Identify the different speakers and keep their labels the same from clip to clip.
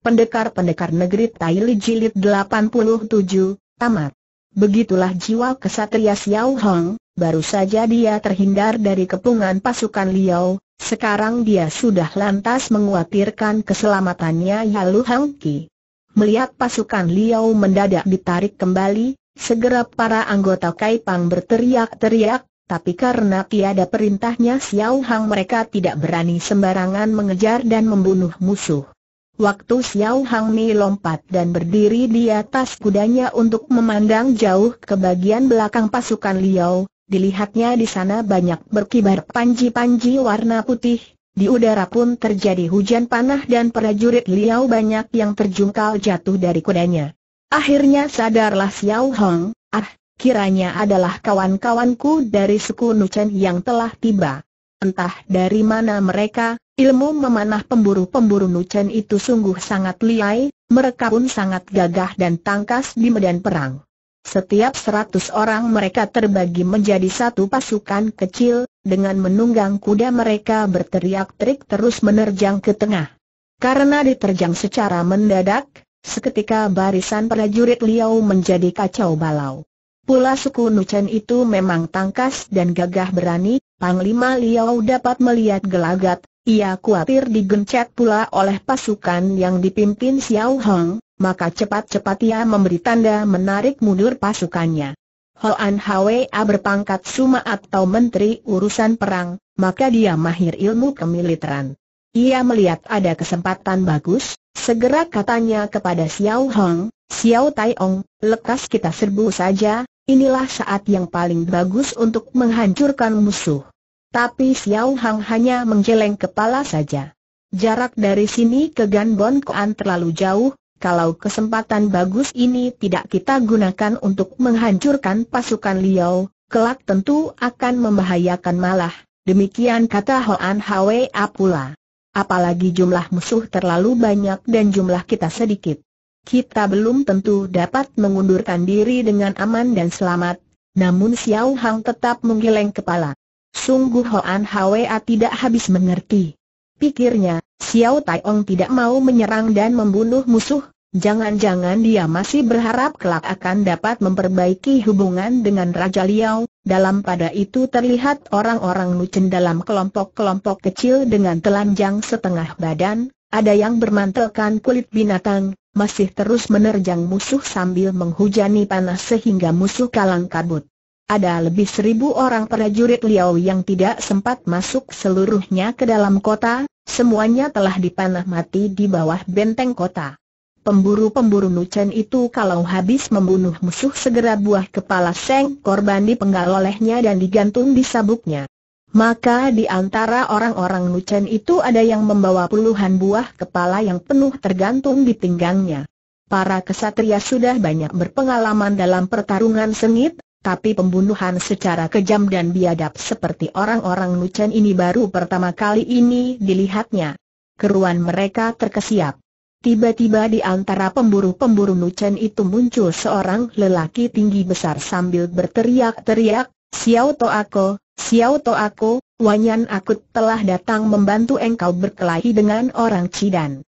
Speaker 1: Pendekar-pendekar negeri Taili Jilid 87, tamat. Begitulah jiwa kesatria Xiao Hong, baru saja dia terhindar dari kepungan pasukan Liao, sekarang dia sudah lantas menguatirkan keselamatannya Yalu Hang Ki. Melihat pasukan Liao mendadak ditarik kembali, segera para anggota Kaipang berteriak-teriak, tapi karena tiada perintahnya Xiao Hong mereka tidak berani sembarangan mengejar dan membunuh musuh. Waktu Xiao Hang Mi lompat dan berdiri di atas kudanya untuk memandang jauh ke bagian belakang pasukan Liao, dilihatnya di sana banyak berkibar panji-panji warna putih, di udara pun terjadi hujan panah dan prajurit Liao banyak yang terjungkal jatuh dari kudanya. Akhirnya sadarlah Xiao Hong, ah, kiranya adalah kawan-kawanku dari suku Nuchen yang telah tiba. Entah dari mana mereka, Ilmu memanah pemburu-pemburu Nuchen itu sungguh sangat liai, mereka pun sangat gagah dan tangkas di medan perang. Setiap seratus orang mereka terbagi menjadi satu pasukan kecil, dengan menunggang kuda mereka berteriak-terik terus menerjang ke tengah. Karena diterjang secara mendadak, seketika barisan prajurit Liao menjadi kacau balau. Pula suku Nucen itu memang tangkas dan gagah berani, Panglima Liao dapat melihat gelagat, ia khawatir digencet pula oleh pasukan yang dipimpin Xiao Hong, maka cepat-cepat ia memberi tanda menarik mundur pasukannya. Hoan Hwa berpangkat Suma atau Menteri Urusan Perang, maka dia mahir ilmu kemiliteran. Ia melihat ada kesempatan bagus, segera katanya kepada Xiao Hong, Xiao Taiong, lekas kita serbu saja, inilah saat yang paling bagus untuk menghancurkan musuh. Tapi Xiao Hang hanya menggeleng kepala saja. Jarak dari sini ke Ganbon Koan terlalu jauh, kalau kesempatan bagus ini tidak kita gunakan untuk menghancurkan pasukan Liao, kelak tentu akan membahayakan malah. Demikian kata Hoan Hwa pula. Apalagi jumlah musuh terlalu banyak dan jumlah kita sedikit. Kita belum tentu dapat mengundurkan diri dengan aman dan selamat, namun Xiao Hang tetap menggeleng kepala. Sungguh Hoan Hwa tidak habis mengerti. Pikirnya, Xiao Taiong tidak mau menyerang dan membunuh musuh, jangan-jangan dia masih berharap kelak akan dapat memperbaiki hubungan dengan Raja Liao, dalam pada itu terlihat orang-orang Lucen dalam kelompok-kelompok kecil dengan telanjang setengah badan, ada yang bermantelkan kulit binatang, masih terus menerjang musuh sambil menghujani panas sehingga musuh kalang kabut ada lebih seribu orang prajurit Liao yang tidak sempat masuk seluruhnya ke dalam kota, semuanya telah dipanah mati di bawah benteng kota. Pemburu-pemburu Nuchen itu kalau habis membunuh musuh segera buah kepala Seng korban dipenggal olehnya dan digantung di sabuknya. Maka di antara orang-orang Nuchen itu ada yang membawa puluhan buah kepala yang penuh tergantung di pinggangnya. Para kesatria sudah banyak berpengalaman dalam pertarungan sengit, tapi pembunuhan secara kejam dan biadab seperti orang-orang Nuchen ini baru pertama kali ini dilihatnya. Keruan mereka terkesiap. Tiba-tiba di antara pemburu-pemburu Nuchen itu muncul seorang lelaki tinggi besar sambil berteriak-teriak, Xiao To Ako, Xiao To Ako, Wanyan aku telah datang membantu engkau berkelahi dengan orang Cidan.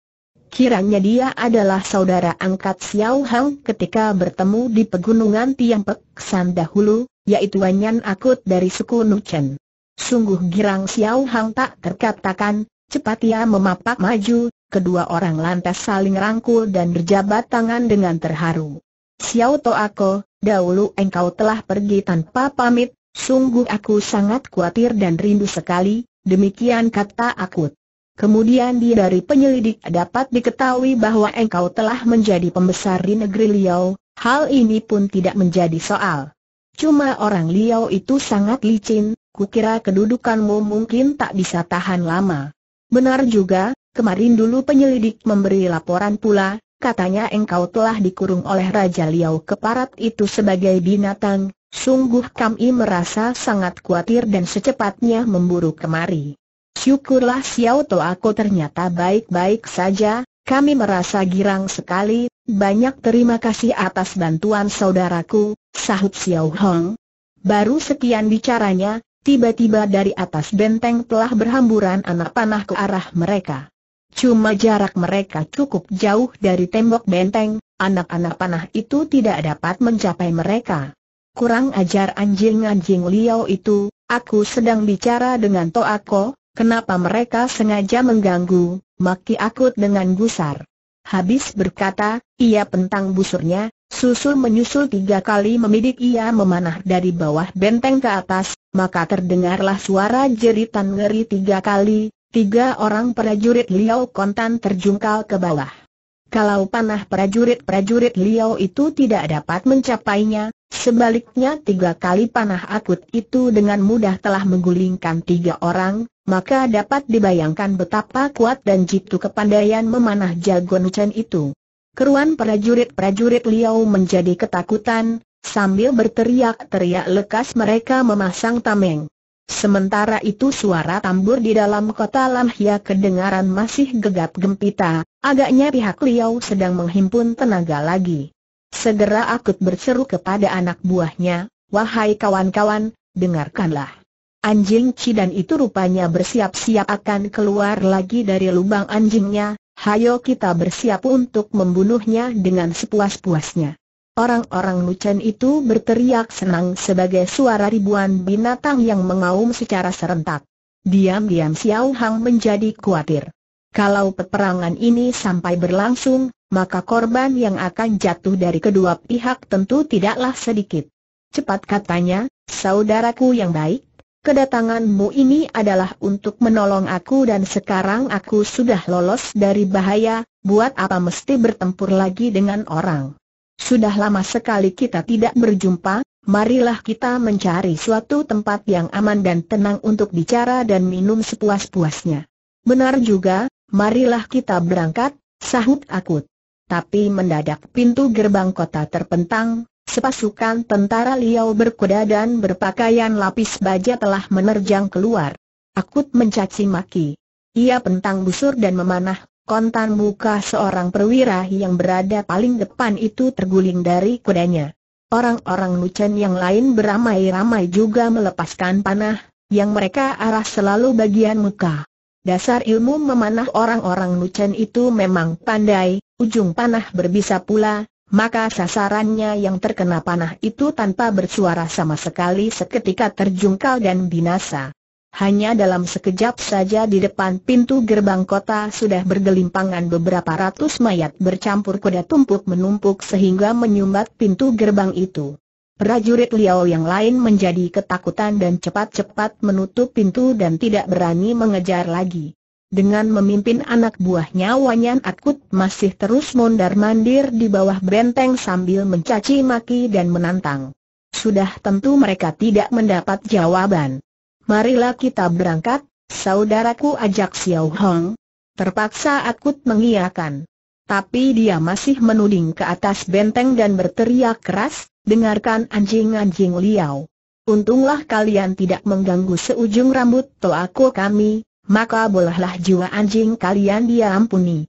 Speaker 1: Kiranya dia adalah saudara angkat Xiao Hang ketika bertemu di pegunungan Tiangpek San dahulu, yaitu Wanyan Akut dari suku Nuchen. Sungguh girang Xiao Hang tak terkatakan, cepat ia memapak maju, kedua orang lantas saling rangkul dan berjabat tangan dengan terharu. Xiao Toako, dahulu engkau telah pergi tanpa pamit, sungguh aku sangat khawatir dan rindu sekali, demikian kata Akut. Kemudian di dari penyelidik dapat diketahui bahwa engkau telah menjadi pembesar di negeri Liao, hal ini pun tidak menjadi soal. Cuma orang Liao itu sangat licin, kukira kedudukanmu mungkin tak bisa tahan lama. Benar juga, kemarin dulu penyelidik memberi laporan pula, katanya engkau telah dikurung oleh Raja Liao Keparat itu sebagai binatang, sungguh kami merasa sangat khawatir dan secepatnya memburu kemari. Syukurlah Xiao To aku ternyata baik-baik saja, kami merasa girang sekali, banyak terima kasih atas bantuan saudaraku, sahut Xiao Hong. Baru sekian bicaranya, tiba-tiba dari atas benteng telah berhamburan anak panah ke arah mereka. Cuma jarak mereka cukup jauh dari tembok benteng, anak-anak panah itu tidak dapat mencapai mereka. Kurang ajar anjing-anjing Liao itu, aku sedang bicara dengan Toako, Kenapa mereka sengaja mengganggu, maki akut dengan gusar. Habis berkata, ia pentang busurnya, susul menyusul tiga kali memidik ia memanah dari bawah benteng ke atas, maka terdengarlah suara jeritan ngeri tiga kali, tiga orang prajurit liau Kontan terjungkal ke bawah. Kalau panah prajurit-prajurit liau itu tidak dapat mencapainya, sebaliknya tiga kali panah akut itu dengan mudah telah menggulingkan tiga orang, maka dapat dibayangkan betapa kuat dan jitu kepandaian memanah jago Nucen itu. Keruan prajurit-prajurit Liao menjadi ketakutan, sambil berteriak-teriak lekas mereka memasang tameng. Sementara itu suara tambur di dalam kota Lamhia kedengaran masih gegap gempita, agaknya pihak Liao sedang menghimpun tenaga lagi. Segera Akut berseru kepada anak buahnya, wahai kawan-kawan, dengarkanlah. Anjing Cidan itu rupanya bersiap-siap akan keluar lagi dari lubang anjingnya, hayo kita bersiap untuk membunuhnya dengan sepuas-puasnya. Orang-orang Nuchen itu berteriak senang sebagai suara ribuan binatang yang mengaum secara serentak. Diam-diam Xiao Hang menjadi khawatir. Kalau peperangan ini sampai berlangsung, maka korban yang akan jatuh dari kedua pihak tentu tidaklah sedikit. Cepat katanya, saudaraku yang baik, Kedatanganmu ini adalah untuk menolong aku dan sekarang aku sudah lolos dari bahaya, buat apa mesti bertempur lagi dengan orang? Sudah lama sekali kita tidak berjumpa, marilah kita mencari suatu tempat yang aman dan tenang untuk bicara dan minum sepuas-puasnya. Benar juga, marilah kita berangkat, sahut akut. Tapi mendadak pintu gerbang kota terpentang, Sepasukan tentara Liao berkuda dan berpakaian lapis baja telah menerjang keluar. Akut mencaci maki. Ia pentang busur dan memanah, kontan muka seorang perwira yang berada paling depan itu terguling dari kudanya. Orang-orang nuchen yang lain beramai-ramai juga melepaskan panah, yang mereka arah selalu bagian muka. Dasar ilmu memanah orang-orang nuchen itu memang pandai, ujung panah berbisa pula, maka sasarannya yang terkena panah itu tanpa bersuara sama sekali seketika terjungkal dan binasa. Hanya dalam sekejap saja di depan pintu gerbang kota sudah bergelimpangan beberapa ratus mayat bercampur kuda tumpuk menumpuk sehingga menyumbat pintu gerbang itu. Prajurit Liao yang lain menjadi ketakutan dan cepat-cepat menutup pintu dan tidak berani mengejar lagi dengan memimpin anak buahnya Wanyan Akut masih terus mondar-mandir di bawah benteng sambil mencaci maki dan menantang. Sudah tentu mereka tidak mendapat jawaban. Marilah kita berangkat, saudaraku ajak Xiao Hong. Terpaksa Akut mengiyakan. Tapi dia masih menuding ke atas benteng dan berteriak keras, dengarkan anjing-anjing liau. Untunglah kalian tidak mengganggu seujung rambut toako kami, maka bolehlah jiwa anjing kalian diampuni.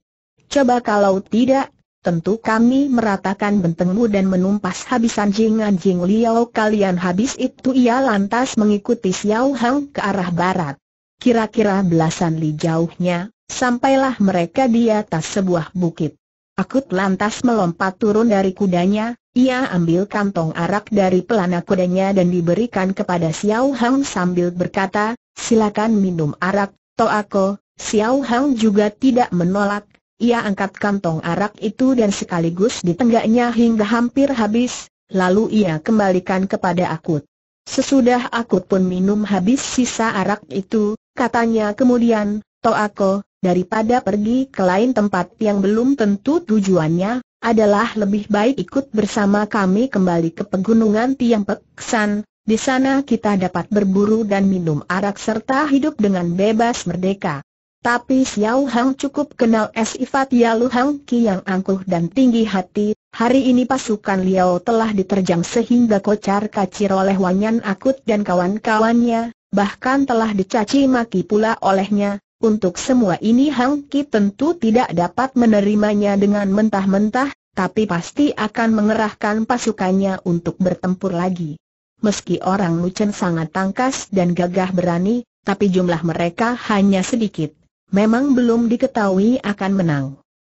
Speaker 1: Coba kalau tidak, tentu kami meratakan bentengmu dan menumpas habis anjing-anjing liau kalian habis itu ia lantas mengikuti Xiao Hang ke arah barat. Kira-kira belasan li jauhnya, sampailah mereka di atas sebuah bukit. Aku lantas melompat turun dari kudanya, ia ambil kantong arak dari pelana kudanya dan diberikan kepada Xiao Hang sambil berkata, silakan minum arak, Toako, Xiao Hang juga tidak menolak, ia angkat kantong arak itu dan sekaligus ditenggaknya hingga hampir habis, lalu ia kembalikan kepada Akut. Sesudah Akut pun minum habis sisa arak itu, katanya kemudian, Toako, daripada pergi ke lain tempat yang belum tentu tujuannya, adalah lebih baik ikut bersama kami kembali ke pegunungan Tiang Peksan, di sana kita dapat berburu dan minum arak serta hidup dengan bebas merdeka. Tapi Xiao Hang cukup kenal sifat Yalu Hang Ki yang angkuh dan tinggi hati, hari ini pasukan Liao telah diterjang sehingga kocar kacir oleh Wanyan Akut dan kawan-kawannya, bahkan telah dicaci maki pula olehnya, untuk semua ini Hang Ki tentu tidak dapat menerimanya dengan mentah-mentah, tapi pasti akan mengerahkan pasukannya untuk bertempur lagi meski orang Nucen sangat tangkas dan gagah berani, tapi jumlah mereka hanya sedikit. Memang belum diketahui akan menang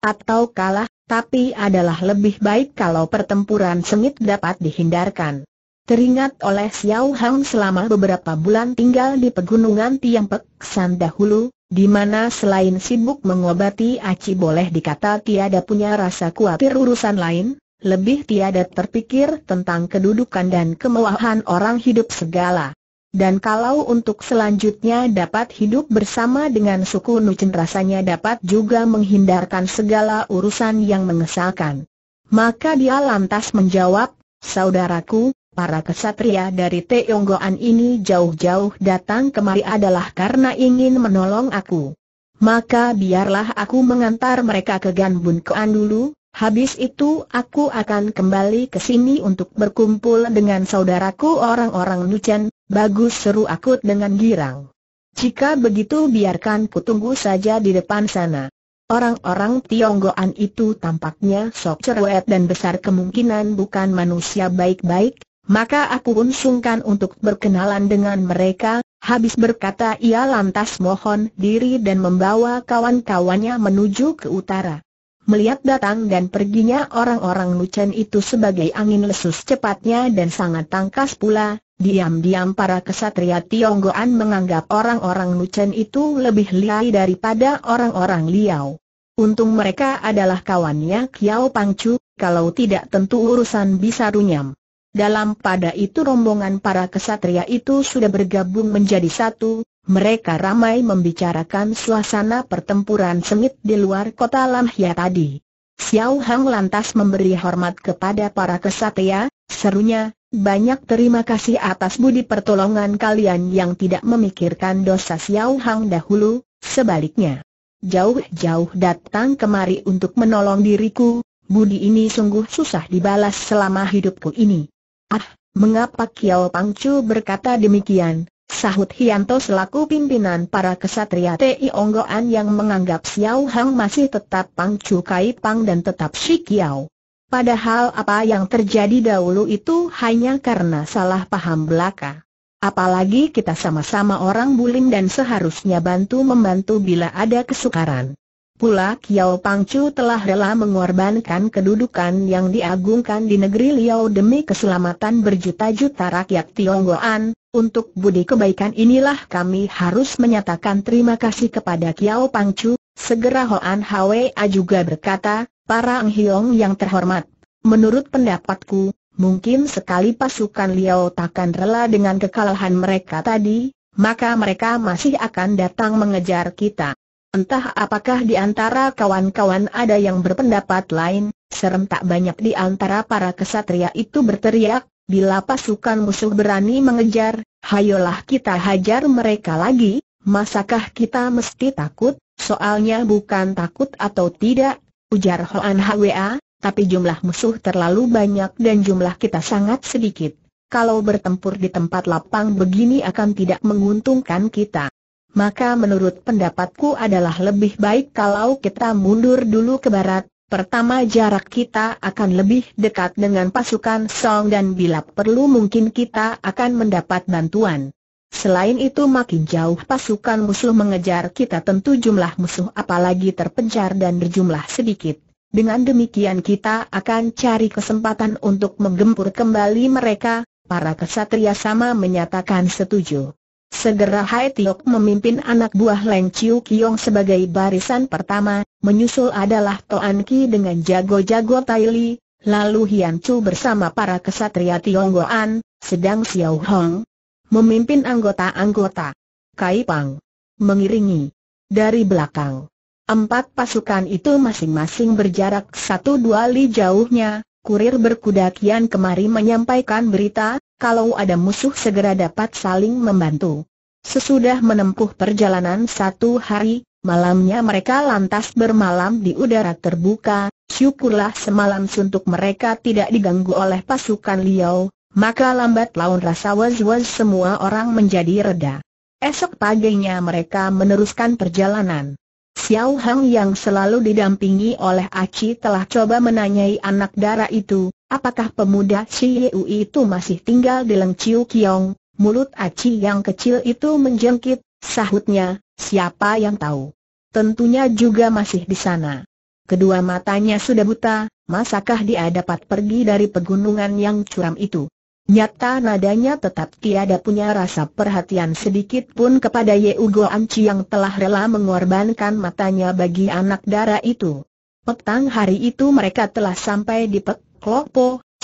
Speaker 1: atau kalah, tapi adalah lebih baik kalau pertempuran sengit dapat dihindarkan. Teringat oleh Xiao Hang selama beberapa bulan tinggal di pegunungan Tiangpek Pek San dahulu, di mana selain sibuk mengobati Aci boleh dikata tiada punya rasa khawatir urusan lain, lebih tiada terpikir tentang kedudukan dan kemewahan orang hidup segala. Dan kalau untuk selanjutnya dapat hidup bersama dengan suku Nucin rasanya dapat juga menghindarkan segala urusan yang mengesalkan. Maka dia lantas menjawab, Saudaraku, para kesatria dari Teonggoan ini jauh-jauh datang kemari adalah karena ingin menolong aku. Maka biarlah aku mengantar mereka ke Ganbun Koan dulu, Habis itu aku akan kembali ke sini untuk berkumpul dengan saudaraku orang-orang Nucen. bagus seru aku dengan girang. Jika begitu biarkan ku tunggu saja di depan sana. Orang-orang Tionggoan itu tampaknya sok cerewet dan besar kemungkinan bukan manusia baik-baik, maka aku pun sungkan untuk berkenalan dengan mereka, habis berkata ia lantas mohon diri dan membawa kawan-kawannya menuju ke utara. Melihat datang dan perginya orang-orang Lucen itu sebagai angin lesus cepatnya dan sangat tangkas pula, diam-diam para kesatria Tionggoan menganggap orang-orang Lucen itu lebih lihai daripada orang-orang Liao. Untung mereka adalah kawannya Kiao Pangcu, kalau tidak tentu urusan bisa runyam. Dalam pada itu rombongan para kesatria itu sudah bergabung menjadi satu, mereka ramai membicarakan suasana pertempuran sengit di luar kota Lamhya tadi. Xiao Hang lantas memberi hormat kepada para kesatria, serunya, banyak terima kasih atas budi pertolongan kalian yang tidak memikirkan dosa Xiao Hang dahulu, sebaliknya. Jauh-jauh datang kemari untuk menolong diriku, budi ini sungguh susah dibalas selama hidupku ini. Ah, mengapa Kiao Pangcu berkata demikian? sahut Hianto selaku pimpinan para kesatria Ti Onggoan yang menganggap Xiao Hang masih tetap Pang Chu Kai Pang dan tetap Shi Kiao. Padahal apa yang terjadi dahulu itu hanya karena salah paham belaka. Apalagi kita sama-sama orang bulim dan seharusnya bantu-membantu bila ada kesukaran. Pula Kiao Pangcu telah rela mengorbankan kedudukan yang diagungkan di negeri Liao demi keselamatan berjuta-juta rakyat Tionggoan, untuk budi kebaikan inilah kami harus menyatakan terima kasih kepada Kiao Pangcu. Segera Hoan Hwa juga berkata, para Ang Hiong yang terhormat. Menurut pendapatku, mungkin sekali pasukan Liao takkan rela dengan kekalahan mereka tadi, maka mereka masih akan datang mengejar kita. Entah apakah di antara kawan-kawan ada yang berpendapat lain, serem tak banyak di antara para kesatria itu berteriak, Bila pasukan musuh berani mengejar, hayolah kita hajar mereka lagi, masakah kita mesti takut? Soalnya bukan takut atau tidak, ujar Hoan Hwa, tapi jumlah musuh terlalu banyak dan jumlah kita sangat sedikit. Kalau bertempur di tempat lapang begini akan tidak menguntungkan kita. Maka menurut pendapatku adalah lebih baik kalau kita mundur dulu ke barat, Pertama jarak kita akan lebih dekat dengan pasukan Song dan bila perlu mungkin kita akan mendapat bantuan. Selain itu makin jauh pasukan musuh mengejar kita tentu jumlah musuh apalagi terpencar dan berjumlah sedikit. Dengan demikian kita akan cari kesempatan untuk menggempur kembali mereka, para kesatria sama menyatakan setuju. Segera Hai Tiok memimpin anak buah Leng Chiu Kiong sebagai barisan pertama, menyusul adalah Toan Ki dengan jago-jago Tai Li, lalu Hian Chu bersama para kesatria Goan, sedang Xiao Hong memimpin anggota-anggota. Kai Pang mengiringi dari belakang. Empat pasukan itu masing-masing berjarak satu dua li jauhnya, kurir berkuda kian kemari menyampaikan berita, kalau ada musuh segera dapat saling membantu. Sesudah menempuh perjalanan satu hari, malamnya mereka lantas bermalam di udara terbuka, syukurlah semalam suntuk mereka tidak diganggu oleh pasukan Liao, maka lambat laun rasa was-was semua orang menjadi reda. Esok paginya mereka meneruskan perjalanan. Xiao Hang yang selalu didampingi oleh Aci telah coba menanyai anak dara itu, apakah pemuda Si Yu itu masih tinggal di Leng Chiu Kiong? Mulut Aci yang kecil itu menjengkit, sahutnya, siapa yang tahu? Tentunya juga masih di sana. Kedua matanya sudah buta, masakah dia dapat pergi dari pegunungan yang curam itu? Nyata nadanya tetap tiada punya rasa perhatian sedikit pun kepada Ye Ugo Anci yang telah rela mengorbankan matanya bagi anak darah itu. Petang hari itu mereka telah sampai di Pek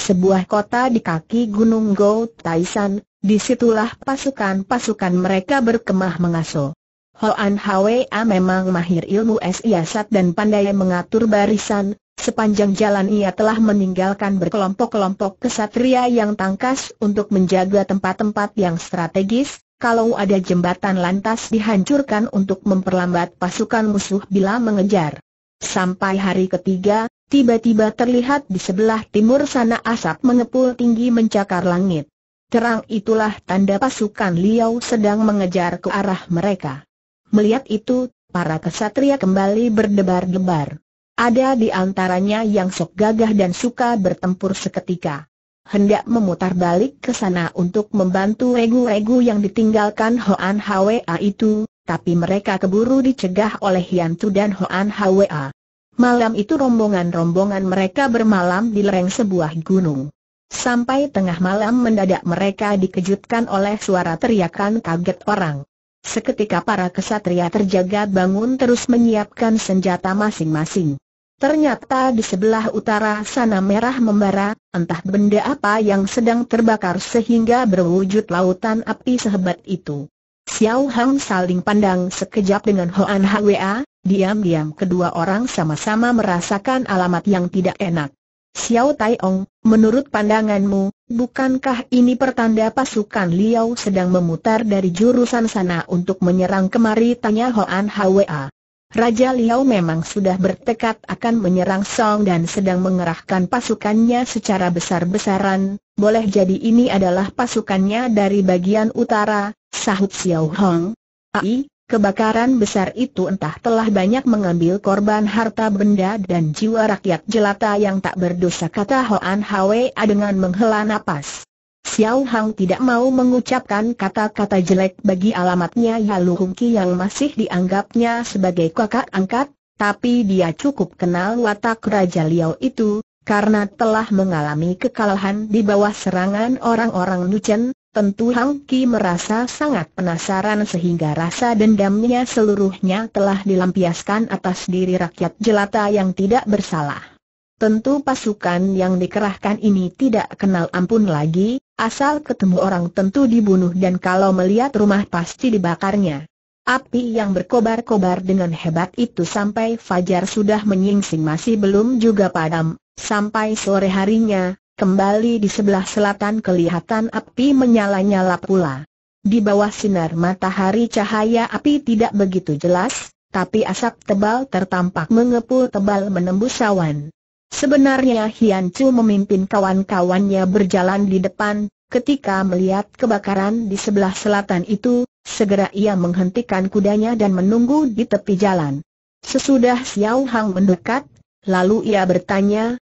Speaker 1: sebuah kota di kaki Gunung Go Taisan, disitulah pasukan-pasukan mereka berkemah mengasuh. Hoan Hwa memang mahir ilmu siasat dan pandai mengatur barisan, Sepanjang jalan ia telah meninggalkan berkelompok-kelompok kesatria yang tangkas untuk menjaga tempat-tempat yang strategis, kalau ada jembatan lantas dihancurkan untuk memperlambat pasukan musuh bila mengejar. Sampai hari ketiga, tiba-tiba terlihat di sebelah timur sana asap mengepul tinggi mencakar langit. Terang itulah tanda pasukan Liao sedang mengejar ke arah mereka. Melihat itu, para kesatria kembali berdebar-debar. Ada di antaranya yang sok gagah dan suka bertempur seketika. Hendak memutar balik ke sana untuk membantu regu-regu yang ditinggalkan Hoan Hwa itu, tapi mereka keburu dicegah oleh Yantu dan Hoan Hwa. Malam itu rombongan-rombongan mereka bermalam di lereng sebuah gunung. Sampai tengah malam mendadak mereka dikejutkan oleh suara teriakan kaget orang. Seketika para kesatria terjaga bangun terus menyiapkan senjata masing-masing. Ternyata di sebelah utara sana merah membara, entah benda apa yang sedang terbakar sehingga berwujud lautan api sehebat itu. Xiao Hang saling pandang sekejap dengan Hoan Hwa, diam-diam kedua orang sama-sama merasakan alamat yang tidak enak. Xiao Tai Ong, menurut pandanganmu, bukankah ini pertanda pasukan Liao sedang memutar dari jurusan sana untuk menyerang kemari? Tanya Hoan Hwa. Raja Liao memang sudah bertekad akan menyerang Song dan sedang mengerahkan pasukannya secara besar-besaran, boleh jadi ini adalah pasukannya dari bagian utara, sahut Xiao Hong. Ai, kebakaran besar itu entah telah banyak mengambil korban harta benda dan jiwa rakyat jelata yang tak berdosa kata Hoan Hwa dengan menghela napas. Xiao Hang tidak mau mengucapkan kata-kata jelek bagi alamatnya Yalu Ki yang masih dianggapnya sebagai kakak angkat, tapi dia cukup kenal watak Raja Liao itu, karena telah mengalami kekalahan di bawah serangan orang-orang Nuchen, tentu Hang Ki merasa sangat penasaran sehingga rasa dendamnya seluruhnya telah dilampiaskan atas diri rakyat jelata yang tidak bersalah. Tentu pasukan yang dikerahkan ini tidak kenal ampun lagi, asal ketemu orang tentu dibunuh dan kalau melihat rumah pasti dibakarnya. Api yang berkobar-kobar dengan hebat itu sampai fajar sudah menyingsing masih belum juga padam, sampai sore harinya, kembali di sebelah selatan kelihatan api menyala-nyala pula. Di bawah sinar matahari cahaya api tidak begitu jelas, tapi asap tebal tertampak mengepul tebal menembus awan. Sebenarnya Hian Chu memimpin kawan-kawannya berjalan di depan, ketika melihat kebakaran di sebelah selatan itu, segera ia menghentikan kudanya dan menunggu di tepi jalan. Sesudah Xiao Hang mendekat, lalu ia bertanya,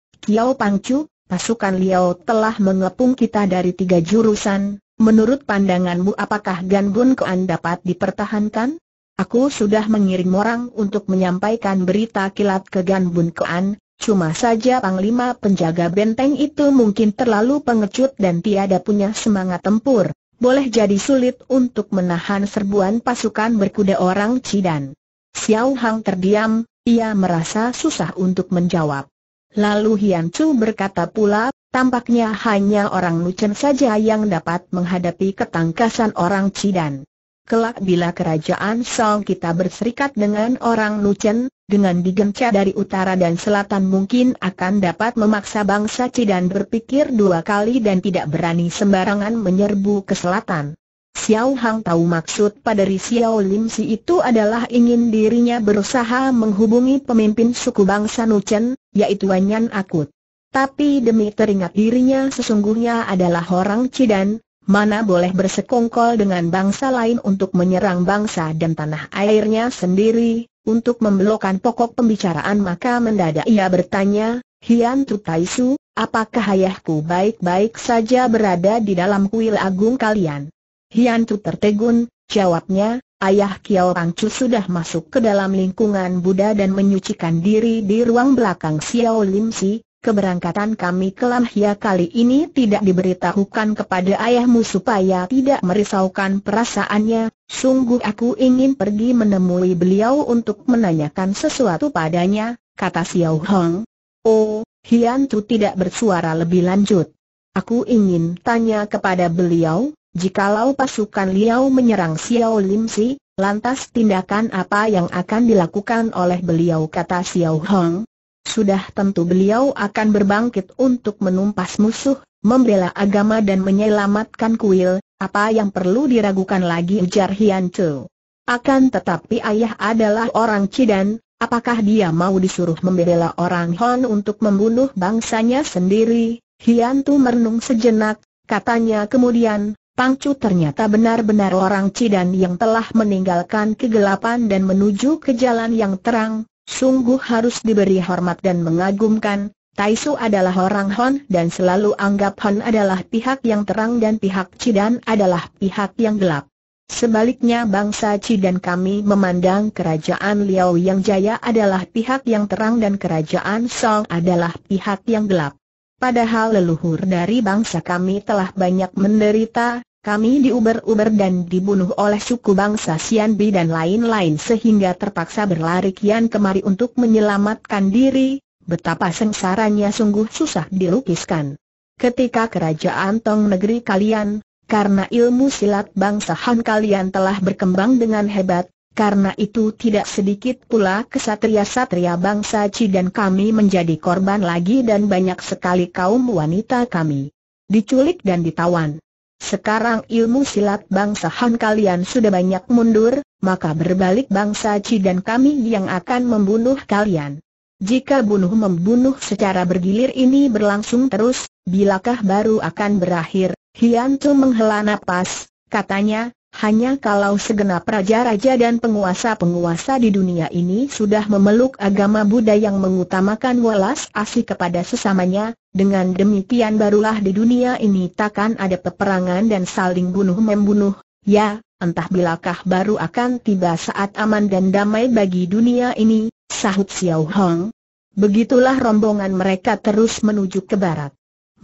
Speaker 1: Pang Chu, pasukan Liao telah mengepung kita dari tiga jurusan, menurut pandanganmu apakah Gan Bun Koan dapat dipertahankan? Aku sudah mengirim orang untuk menyampaikan berita kilat ke Gan Bun Koan, Cuma saja Panglima penjaga benteng itu mungkin terlalu pengecut dan tiada punya semangat tempur, boleh jadi sulit untuk menahan serbuan pasukan berkuda orang Cidan. Xiao Hang terdiam, ia merasa susah untuk menjawab. Lalu Hian Chu berkata pula, tampaknya hanya orang Nuchen saja yang dapat menghadapi ketangkasan orang Cidan kelak bila kerajaan Song kita berserikat dengan orang Lucen, dengan digencar dari utara dan selatan mungkin akan dapat memaksa bangsa Cidan berpikir dua kali dan tidak berani sembarangan menyerbu ke selatan. Xiao Hang tahu maksud pada Xiao Lim Si itu adalah ingin dirinya berusaha menghubungi pemimpin suku bangsa Nuchen, yaitu Wanyan Akut. Tapi demi teringat dirinya sesungguhnya adalah orang Cidan, mana boleh bersekongkol dengan bangsa lain untuk menyerang bangsa dan tanah airnya sendiri, untuk membelokkan pokok pembicaraan maka mendadak ia bertanya, Hian Tutaisu, apakah ayahku baik-baik saja berada di dalam kuil agung kalian? Hian Tut tertegun, jawabnya, Ayah Kiao Pangcu sudah masuk ke dalam lingkungan Buddha dan menyucikan diri di ruang belakang Xiao Lim Si, keberangkatan kami ke Lamhia kali ini tidak diberitahukan kepada ayahmu supaya tidak merisaukan perasaannya, sungguh aku ingin pergi menemui beliau untuk menanyakan sesuatu padanya, kata Xiao Hong. Oh, Hian Tu tidak bersuara lebih lanjut. Aku ingin tanya kepada beliau, jikalau pasukan Liao menyerang Xiao Lim Si, lantas tindakan apa yang akan dilakukan oleh beliau kata Xiao Hong sudah tentu beliau akan berbangkit untuk menumpas musuh, membela agama dan menyelamatkan kuil, apa yang perlu diragukan lagi ujar Hian Chu. Akan tetapi ayah adalah orang Cidan, apakah dia mau disuruh membela orang Hon untuk membunuh bangsanya sendiri? Hian Tu merenung sejenak, katanya kemudian, Pang Chu ternyata benar-benar orang Cidan yang telah meninggalkan kegelapan dan menuju ke jalan yang terang, Sungguh harus diberi hormat dan mengagumkan, Taisu adalah orang Hon dan selalu anggap Hon adalah pihak yang terang dan pihak Cidan adalah pihak yang gelap. Sebaliknya bangsa Cidan kami memandang kerajaan Liao yang jaya adalah pihak yang terang dan kerajaan Song adalah pihak yang gelap. Padahal leluhur dari bangsa kami telah banyak menderita, kami diuber-uber dan dibunuh oleh suku bangsa Sianbi dan lain-lain sehingga terpaksa berlari kian kemari untuk menyelamatkan diri, betapa sengsaranya sungguh susah dilukiskan. Ketika kerajaan Tong negeri kalian, karena ilmu silat bangsa Han kalian telah berkembang dengan hebat, karena itu tidak sedikit pula kesatria-satria bangsa Chi dan kami menjadi korban lagi dan banyak sekali kaum wanita kami diculik dan ditawan. Sekarang ilmu silat bangsa Han kalian sudah banyak mundur, maka berbalik bangsa Ci dan kami yang akan membunuh kalian. Jika bunuh-membunuh secara bergilir ini berlangsung terus, bilakah baru akan berakhir? Hian Chu menghela napas, katanya, hanya kalau segenap raja-raja dan penguasa-penguasa di dunia ini sudah memeluk agama Buddha yang mengutamakan welas asih kepada sesamanya, dengan demikian barulah di dunia ini takkan ada peperangan dan saling bunuh-membunuh, ya, entah bilakah baru akan tiba saat aman dan damai bagi dunia ini, sahut Xiao Hong. Begitulah rombongan mereka terus menuju ke barat.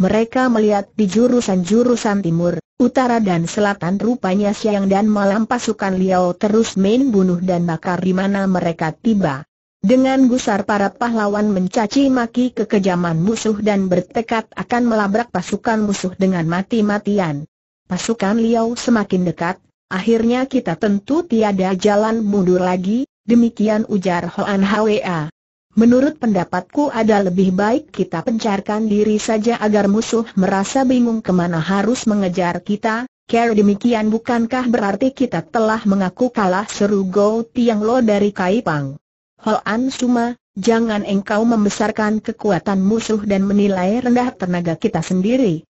Speaker 1: Mereka melihat di jurusan-jurusan timur, utara dan selatan rupanya siang dan malam pasukan Liao terus main bunuh dan bakar di mana mereka tiba. Dengan gusar para pahlawan mencaci maki kekejaman musuh dan bertekad akan melabrak pasukan musuh dengan mati-matian. Pasukan Liao semakin dekat, akhirnya kita tentu tiada jalan mundur lagi, demikian ujar Hoan Hwa. Menurut pendapatku ada lebih baik kita pencarkan diri saja agar musuh merasa bingung kemana harus mengejar kita, Kalau demikian bukankah berarti kita telah mengaku kalah seru Go Tiang Lo dari Kaipang? Hoan Suma, jangan engkau membesarkan kekuatan musuh dan menilai rendah tenaga kita sendiri.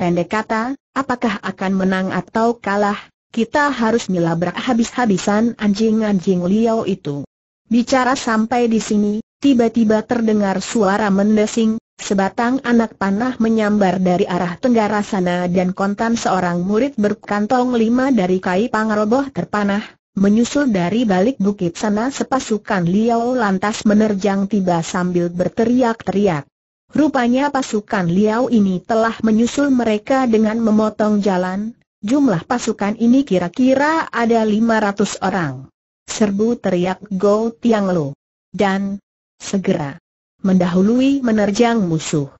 Speaker 1: Pendek kata, apakah akan menang atau kalah, kita harus milabrak habis-habisan anjing-anjing Liao itu. Bicara sampai di sini, tiba-tiba terdengar suara mendesing, sebatang anak panah menyambar dari arah tenggara sana dan kontan seorang murid berkantong lima dari kai pangroboh terpanah, menyusul dari balik bukit sana sepasukan liau lantas menerjang tiba sambil berteriak-teriak. Rupanya pasukan liau ini telah menyusul mereka dengan memotong jalan, jumlah pasukan ini kira-kira ada 500 orang. Serbu teriak Go Tiang Lo. Dan, segera mendahului menerjang musuh.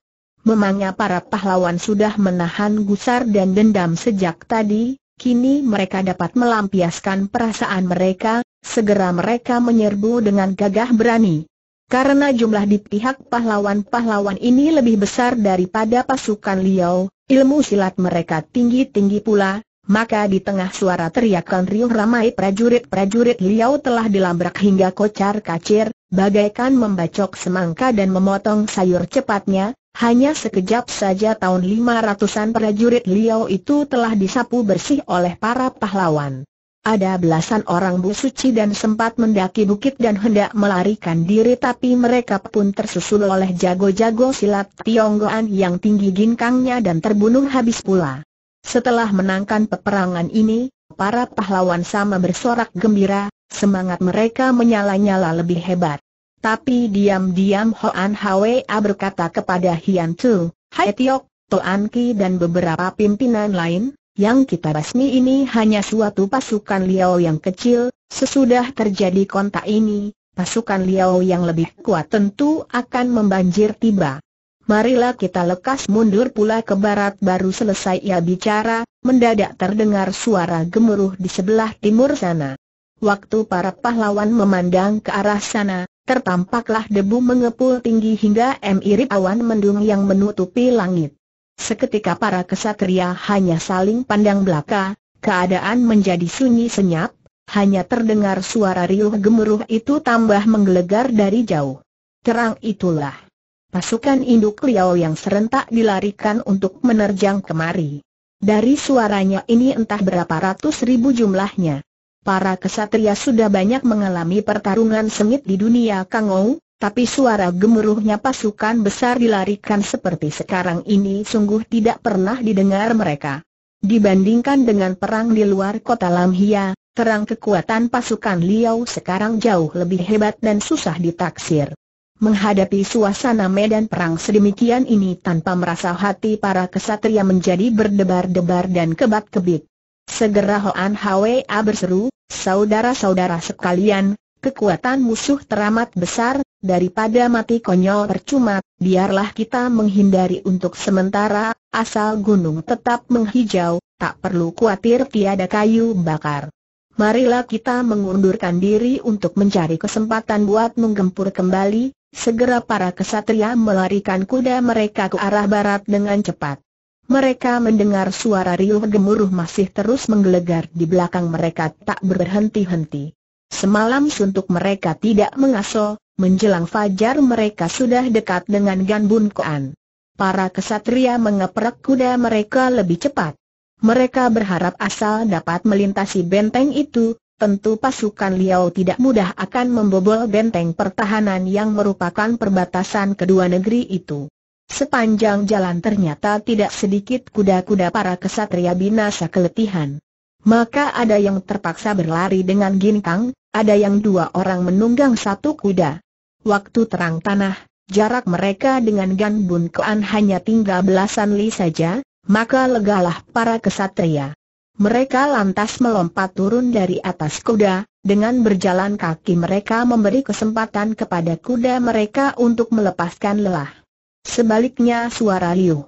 Speaker 1: Memangnya para pahlawan sudah menahan gusar dan dendam sejak tadi, kini mereka dapat melampiaskan perasaan mereka, segera mereka menyerbu dengan gagah berani. Karena jumlah di pihak pahlawan-pahlawan ini lebih besar daripada pasukan Liao, ilmu silat mereka tinggi-tinggi pula, maka di tengah suara teriakan riuh ramai prajurit-prajurit Liao telah dilabrak hingga kocar kacir, bagaikan membacok semangka dan memotong sayur cepatnya, hanya sekejap saja tahun lima ratusan prajurit Liao itu telah disapu bersih oleh para pahlawan. Ada belasan orang busuci dan sempat mendaki bukit dan hendak melarikan diri tapi mereka pun tersusul oleh jago-jago silat Tionggoan yang tinggi ginkangnya dan terbunuh habis pula. Setelah menangkan peperangan ini, para pahlawan sama bersorak gembira, semangat mereka menyala-nyala lebih hebat. Tapi diam-diam Hoan Hwa berkata kepada Hian Chu, Hai Tiok, Toan Ki dan beberapa pimpinan lain, yang kita basmi ini hanya suatu pasukan Liao yang kecil, sesudah terjadi kontak ini, pasukan Liao yang lebih kuat tentu akan membanjir tiba. Marilah kita lekas mundur pula ke barat baru selesai ia bicara, mendadak terdengar suara gemuruh di sebelah timur sana. Waktu para pahlawan memandang ke arah sana, tertampaklah debu mengepul tinggi hingga mirip awan mendung yang menutupi langit. Seketika para kesatria hanya saling pandang belaka, keadaan menjadi sunyi senyap, hanya terdengar suara riuh gemuruh itu tambah menggelegar dari jauh. Terang itulah. Pasukan induk liau yang serentak dilarikan untuk menerjang kemari. Dari suaranya ini entah berapa ratus ribu jumlahnya para kesatria sudah banyak mengalami pertarungan sengit di dunia Kangou, tapi suara gemuruhnya pasukan besar dilarikan seperti sekarang ini sungguh tidak pernah didengar mereka. Dibandingkan dengan perang di luar kota Lamhia, terang kekuatan pasukan Liao sekarang jauh lebih hebat dan susah ditaksir. Menghadapi suasana medan perang sedemikian ini tanpa merasa hati para kesatria menjadi berdebar-debar dan kebat-kebit. Segera Hoan Hwa berseru, saudara-saudara sekalian, kekuatan musuh teramat besar, daripada mati konyol percuma, biarlah kita menghindari untuk sementara, asal gunung tetap menghijau, tak perlu khawatir tiada kayu bakar. Marilah kita mengundurkan diri untuk mencari kesempatan buat menggempur kembali, segera para kesatria melarikan kuda mereka ke arah barat dengan cepat. Mereka mendengar suara riuh gemuruh masih terus menggelegar di belakang mereka tak berhenti-henti. Semalam suntuk mereka tidak mengaso, menjelang fajar mereka sudah dekat dengan Ganbun Koan. Para kesatria mengeprek kuda mereka lebih cepat. Mereka berharap asal dapat melintasi benteng itu, tentu pasukan Liao tidak mudah akan membobol benteng pertahanan yang merupakan perbatasan kedua negeri itu. Sepanjang jalan ternyata tidak sedikit kuda-kuda para kesatria binasa keletihan. Maka ada yang terpaksa berlari dengan ginkang, ada yang dua orang menunggang satu kuda. Waktu terang tanah, jarak mereka dengan Gan Kean hanya tinggal belasan li saja, maka legalah para kesatria. Mereka lantas melompat turun dari atas kuda, dengan berjalan kaki mereka memberi kesempatan kepada kuda mereka untuk melepaskan lelah. Sebaliknya suara Liu.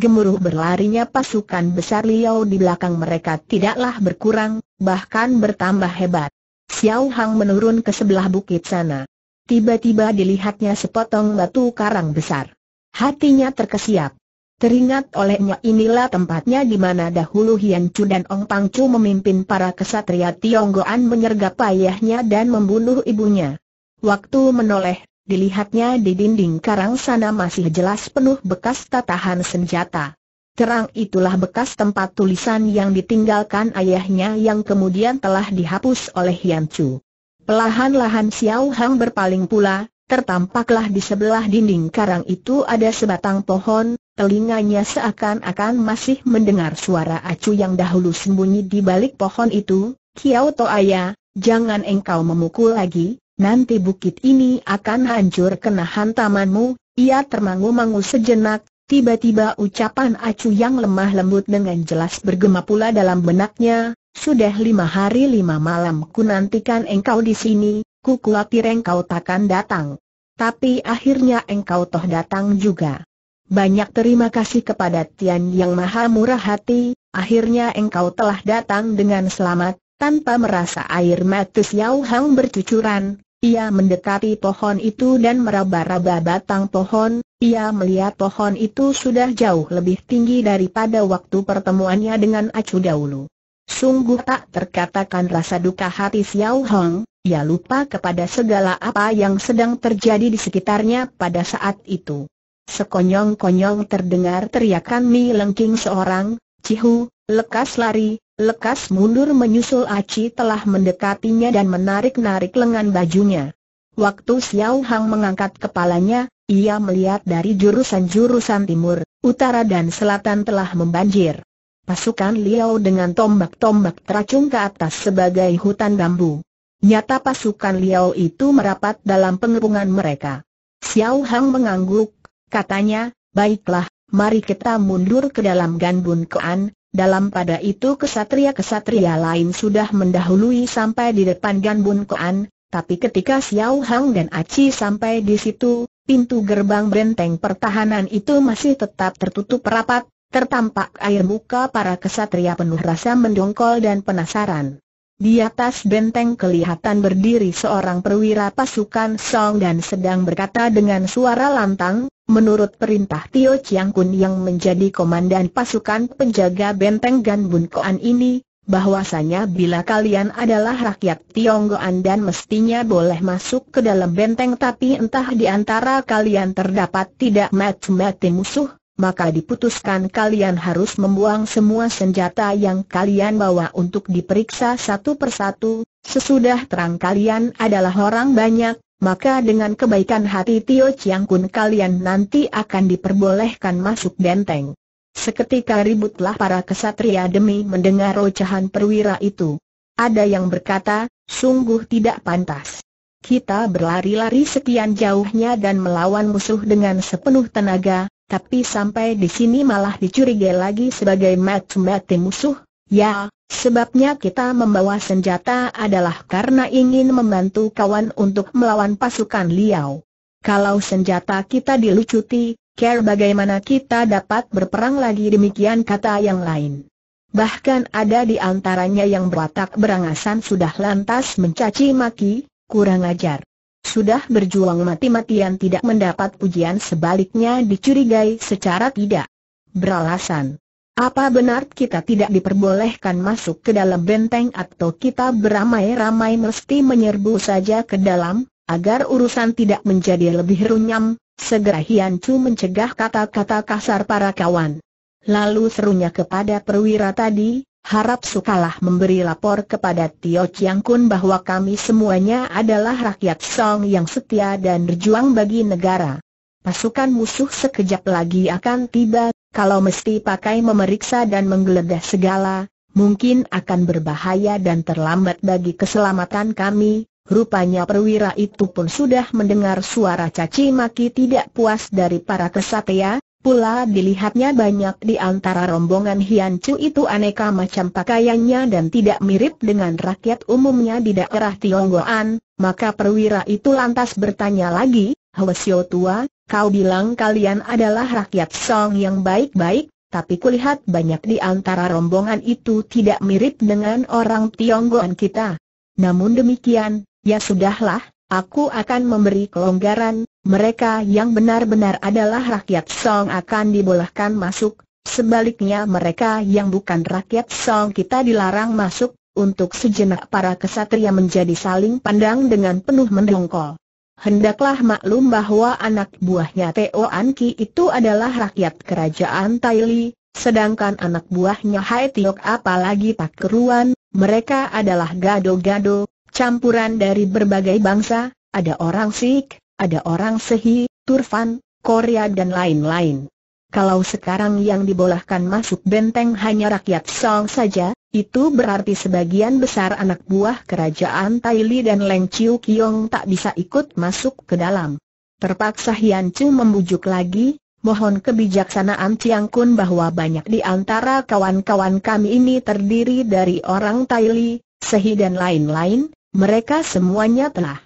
Speaker 1: Gemuruh berlarinya pasukan besar Liao di belakang mereka tidaklah berkurang, bahkan bertambah hebat. Xiao Hang menurun ke sebelah bukit sana. Tiba-tiba dilihatnya sepotong batu karang besar. Hatinya terkesiap. Teringat olehnya inilah tempatnya di mana dahulu Hian Chu dan Ong Pang Chu memimpin para kesatria Tionggoan menyergap ayahnya dan membunuh ibunya. Waktu menoleh, dilihatnya di dinding karang sana masih jelas penuh bekas tatahan senjata. Terang itulah bekas tempat tulisan yang ditinggalkan ayahnya yang kemudian telah dihapus oleh Yan Chu. Pelahan-lahan Xiao Hang berpaling pula, tertampaklah di sebelah dinding karang itu ada sebatang pohon, telinganya seakan-akan masih mendengar suara acu yang dahulu sembunyi di balik pohon itu, Kiao To Ayah, jangan engkau memukul lagi, Nanti bukit ini akan hancur kena hantamanmu, ia termangu-mangu sejenak, tiba-tiba ucapan acu yang lemah lembut dengan jelas bergema pula dalam benaknya, sudah lima hari lima malam ku nantikan engkau di sini, ku khawatir engkau takkan datang. Tapi akhirnya engkau toh datang juga. Banyak terima kasih kepada Tian yang maha murah hati, akhirnya engkau telah datang dengan selamat, tanpa merasa air mata Xiao Hang bercucuran, ia mendekati pohon itu dan meraba-raba batang pohon, ia melihat pohon itu sudah jauh lebih tinggi daripada waktu pertemuannya dengan Acu dahulu. Sungguh tak terkatakan rasa duka hati Xiao Hong, ia lupa kepada segala apa yang sedang terjadi di sekitarnya pada saat itu. Sekonyong-konyong terdengar teriakan Mi Lengking seorang, Cihu, lekas lari, Lekas mundur menyusul Aci telah mendekatinya dan menarik-narik lengan bajunya. Waktu Xiao Hang mengangkat kepalanya, ia melihat dari jurusan-jurusan timur, utara dan selatan telah membanjir. Pasukan Liao dengan tombak-tombak teracung ke atas sebagai hutan bambu. Nyata pasukan Liao itu merapat dalam pengepungan mereka. Xiao Hang mengangguk, katanya, baiklah, mari kita mundur ke dalam Ganbun kean. Dalam pada itu kesatria-kesatria lain sudah mendahului sampai di depan Gan Bun Koan, tapi ketika Xiao Hang dan Aci sampai di situ, pintu gerbang benteng pertahanan itu masih tetap tertutup rapat, tertampak air muka para kesatria penuh rasa mendongkol dan penasaran. Di atas benteng kelihatan berdiri seorang perwira pasukan Song dan sedang berkata dengan suara lantang, Menurut perintah Tio Chiang Kun yang menjadi komandan pasukan penjaga benteng Ganbun Koan ini, bahwasanya bila kalian adalah rakyat Tionggoan dan mestinya boleh masuk ke dalam benteng tapi entah di antara kalian terdapat tidak mati-mati musuh, maka diputuskan kalian harus membuang semua senjata yang kalian bawa untuk diperiksa satu persatu, sesudah terang kalian adalah orang banyak, maka dengan kebaikan hati Tio Chiang Kun kalian nanti akan diperbolehkan masuk benteng. Seketika ributlah para kesatria demi mendengar ocehan perwira itu. Ada yang berkata, sungguh tidak pantas. Kita berlari-lari sekian jauhnya dan melawan musuh dengan sepenuh tenaga, tapi sampai di sini malah dicurigai lagi sebagai macam-macam musuh. Ya, Sebabnya kita membawa senjata adalah karena ingin membantu kawan untuk melawan pasukan Liao. Kalau senjata kita dilucuti, care bagaimana kita dapat berperang lagi demikian kata yang lain. Bahkan ada di antaranya yang berwatak berangasan sudah lantas mencaci maki, kurang ajar. Sudah berjuang mati-matian tidak mendapat pujian sebaliknya dicurigai secara tidak beralasan. Apa benar kita tidak diperbolehkan masuk ke dalam benteng atau kita beramai-ramai mesti menyerbu saja ke dalam, agar urusan tidak menjadi lebih runyam? Segera Hian Chu mencegah kata-kata kasar para kawan. Lalu serunya kepada perwira tadi, harap sukalah memberi lapor kepada Tio Chiang Kun bahwa kami semuanya adalah rakyat Song yang setia dan berjuang bagi negara. Pasukan musuh sekejap lagi akan tiba, kalau mesti pakai memeriksa dan menggeledah segala, mungkin akan berbahaya dan terlambat bagi keselamatan kami. Rupanya perwira itu pun sudah mendengar suara caci maki tidak puas dari para kesatria, Pula dilihatnya banyak di antara rombongan Hiancu itu aneka macam pakaiannya dan tidak mirip dengan rakyat umumnya di daerah Tionggoan, maka perwira itu lantas bertanya lagi, Hwasyo tua, Kau bilang kalian adalah rakyat Song yang baik-baik, tapi kulihat banyak di antara rombongan itu tidak mirip dengan orang Tionggoan kita. Namun demikian, ya sudahlah, aku akan memberi kelonggaran, mereka yang benar-benar adalah rakyat Song akan dibolehkan masuk, sebaliknya mereka yang bukan rakyat Song kita dilarang masuk, untuk sejenak para kesatria menjadi saling pandang dengan penuh mendongkol. Hendaklah maklum bahwa anak buahnya Teo Anki itu adalah rakyat kerajaan Taili, sedangkan anak buahnya Hai Tiok apalagi Pak Keruan, mereka adalah gado-gado, campuran dari berbagai bangsa, ada orang Sikh, ada orang Sehi, Turfan, Korea dan lain-lain. Kalau sekarang yang dibolehkan masuk benteng hanya rakyat Song saja, itu berarti sebagian besar anak buah kerajaan Li dan Leng Chiu Kiong tak bisa ikut masuk ke dalam. Terpaksa Hian Chu membujuk lagi, mohon kebijaksanaan Chiang Kun bahwa banyak di antara kawan-kawan kami ini terdiri dari orang Li, Sehi dan lain-lain, mereka semuanya telah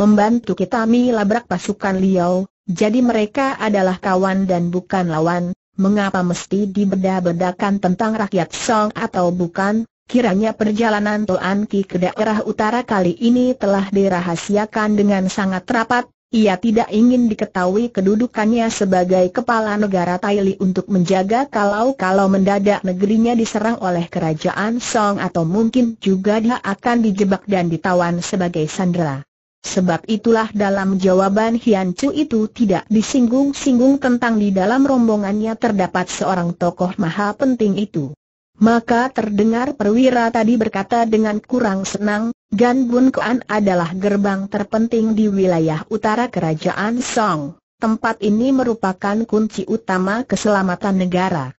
Speaker 1: membantu kita milabrak pasukan Liao, jadi mereka adalah kawan dan bukan lawan, mengapa mesti dibeda-bedakan tentang rakyat Song atau bukan? Kiranya perjalanan Toan Ki ke daerah utara kali ini telah dirahasiakan dengan sangat rapat, ia tidak ingin diketahui kedudukannya sebagai kepala negara Taili untuk menjaga kalau-kalau mendadak negerinya diserang oleh kerajaan Song atau mungkin juga dia akan dijebak dan ditawan sebagai sandera. Sebab itulah dalam jawaban Hian Chu itu tidak disinggung-singgung tentang di dalam rombongannya terdapat seorang tokoh maha penting itu. Maka terdengar perwira tadi berkata dengan kurang senang, Gan Bun Kuan adalah gerbang terpenting di wilayah utara kerajaan Song. Tempat ini merupakan kunci utama keselamatan negara.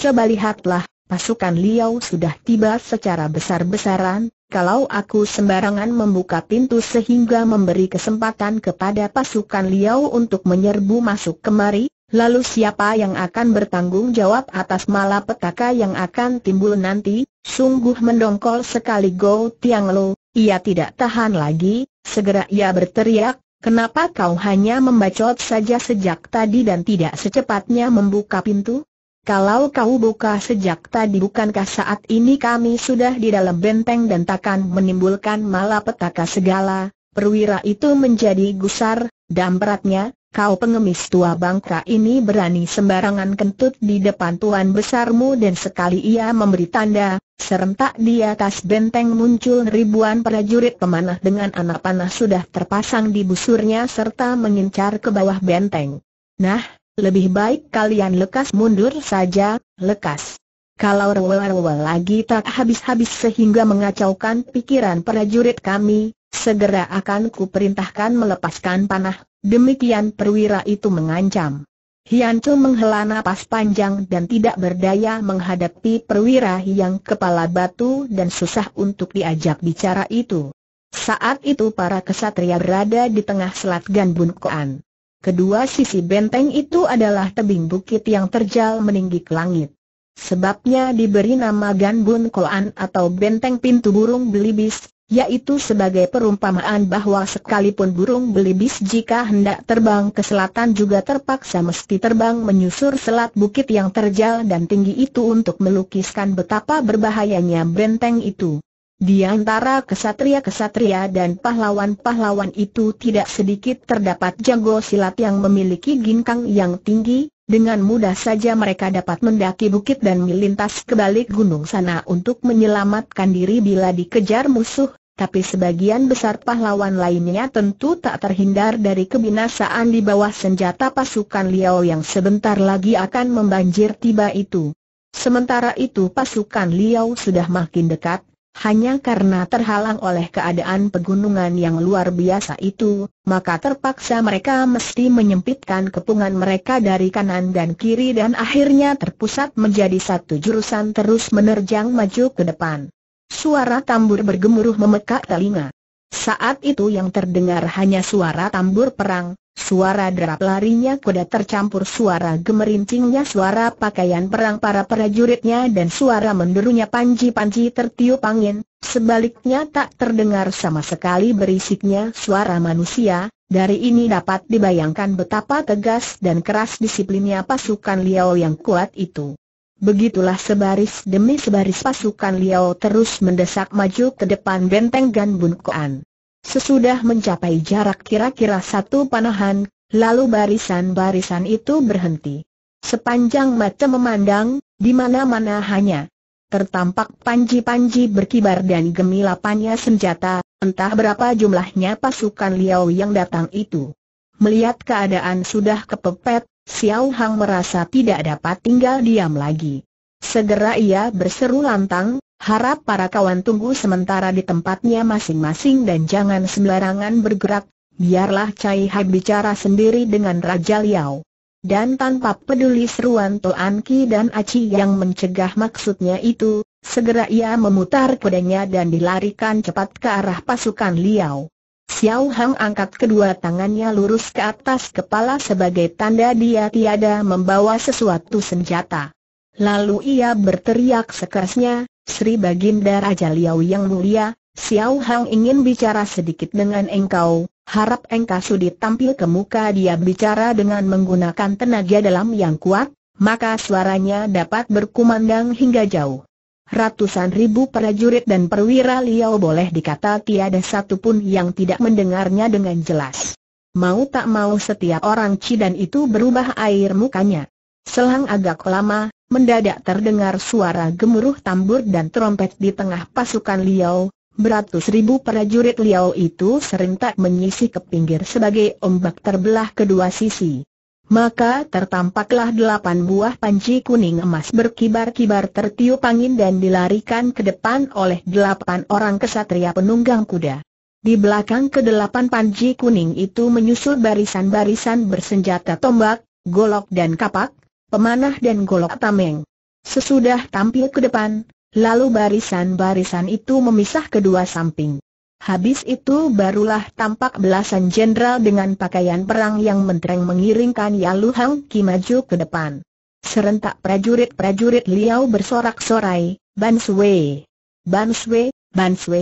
Speaker 1: Coba lihatlah, pasukan Liao sudah tiba secara besar-besaran, kalau aku sembarangan membuka pintu sehingga memberi kesempatan kepada pasukan Liao untuk menyerbu masuk kemari, lalu siapa yang akan bertanggung jawab atas malapetaka yang akan timbul nanti? Sungguh mendongkol sekali Go Tiang Lo, ia tidak tahan lagi, segera ia berteriak, Kenapa kau hanya membacot saja sejak tadi dan tidak secepatnya membuka pintu? Kalau kau buka sejak tadi bukankah saat ini kami sudah di dalam benteng dan takkan menimbulkan malapetaka segala, perwira itu menjadi gusar, dan beratnya, kau pengemis tua bangka ini berani sembarangan kentut di depan tuan besarmu dan sekali ia memberi tanda, serentak di atas benteng muncul ribuan prajurit pemanah dengan anak panah sudah terpasang di busurnya serta mengincar ke bawah benteng. Nah, lebih baik kalian lekas mundur saja, lekas. Kalau rewel-rewel lagi tak habis-habis sehingga mengacaukan pikiran prajurit kami, segera akan kuperintahkan melepaskan panah, demikian perwira itu mengancam. Chu menghela napas panjang dan tidak berdaya menghadapi perwira yang kepala batu dan susah untuk diajak bicara itu. Saat itu para kesatria berada di tengah selat Ganbun Koan. Kedua sisi benteng itu adalah tebing bukit yang terjal meninggi ke langit. Sebabnya diberi nama Ganbun Bun Koan atau benteng pintu burung belibis, yaitu sebagai perumpamaan bahwa sekalipun burung belibis jika hendak terbang ke selatan juga terpaksa mesti terbang menyusur selat bukit yang terjal dan tinggi itu untuk melukiskan betapa berbahayanya benteng itu. Di antara kesatria-kesatria dan pahlawan-pahlawan itu tidak sedikit terdapat jago silat yang memiliki ginkang yang tinggi, dengan mudah saja mereka dapat mendaki bukit dan melintas ke balik gunung sana untuk menyelamatkan diri bila dikejar musuh, tapi sebagian besar pahlawan lainnya tentu tak terhindar dari kebinasaan di bawah senjata pasukan Liao yang sebentar lagi akan membanjir tiba itu. Sementara itu pasukan Liao sudah makin dekat, hanya karena terhalang oleh keadaan pegunungan yang luar biasa itu, maka terpaksa mereka mesti menyempitkan kepungan mereka dari kanan dan kiri dan akhirnya terpusat menjadi satu jurusan terus menerjang maju ke depan. Suara tambur bergemuruh memekak telinga. Saat itu yang terdengar hanya suara tambur perang, Suara derap larinya kuda tercampur suara gemerincingnya suara pakaian perang para prajuritnya dan suara menderunya panji-panji tertiup angin, sebaliknya tak terdengar sama sekali berisiknya suara manusia, dari ini dapat dibayangkan betapa tegas dan keras disiplinnya pasukan Liao yang kuat itu. Begitulah sebaris demi sebaris pasukan Liao terus mendesak maju ke depan benteng Gan Bun Koan. Sesudah mencapai jarak kira-kira satu panahan, lalu barisan-barisan itu berhenti. Sepanjang mata memandang, di mana-mana hanya tertampak panji-panji berkibar dan gemilapannya senjata, entah berapa jumlahnya pasukan Liao yang datang itu. Melihat keadaan sudah kepepet, Xiao Hang merasa tidak dapat tinggal diam lagi. Segera ia berseru lantang, harap para kawan tunggu sementara di tempatnya masing-masing dan jangan sembarangan bergerak, biarlah Cai Hai bicara sendiri dengan Raja Liao. Dan tanpa peduli seruan Toan Ki dan Aci yang mencegah maksudnya itu, segera ia memutar kudanya dan dilarikan cepat ke arah pasukan Liao. Xiao Hang angkat kedua tangannya lurus ke atas kepala sebagai tanda dia tiada membawa sesuatu senjata. Lalu ia berteriak sekerasnya, Sri Baginda Raja Liao yang mulia, Xiao Hang ingin bicara sedikit dengan engkau, harap engkau sudi tampil ke muka dia bicara dengan menggunakan tenaga dalam yang kuat, maka suaranya dapat berkumandang hingga jauh. Ratusan ribu prajurit dan perwira Liao boleh dikata tiada satu pun yang tidak mendengarnya dengan jelas. Mau tak mau setiap orang Cidan itu berubah air mukanya. Selang agak lama, mendadak terdengar suara gemuruh tambur dan trompet di tengah pasukan Liao, Beratus ribu prajurit Liao itu serentak menyisih ke pinggir sebagai ombak terbelah kedua sisi. Maka tertampaklah delapan buah panci kuning emas berkibar-kibar tertiup angin dan dilarikan ke depan oleh delapan orang kesatria penunggang kuda. Di belakang kedelapan panci kuning itu menyusul barisan-barisan bersenjata tombak, golok dan kapak, pemanah dan golok tameng. Sesudah tampil ke depan, lalu barisan-barisan itu memisah kedua samping. Habis itu barulah tampak belasan jenderal dengan pakaian perang yang mentereng mengiringkan Yalu Hang Ki maju ke depan. Serentak prajurit-prajurit Liao bersorak-sorai, Ban Sui, Ban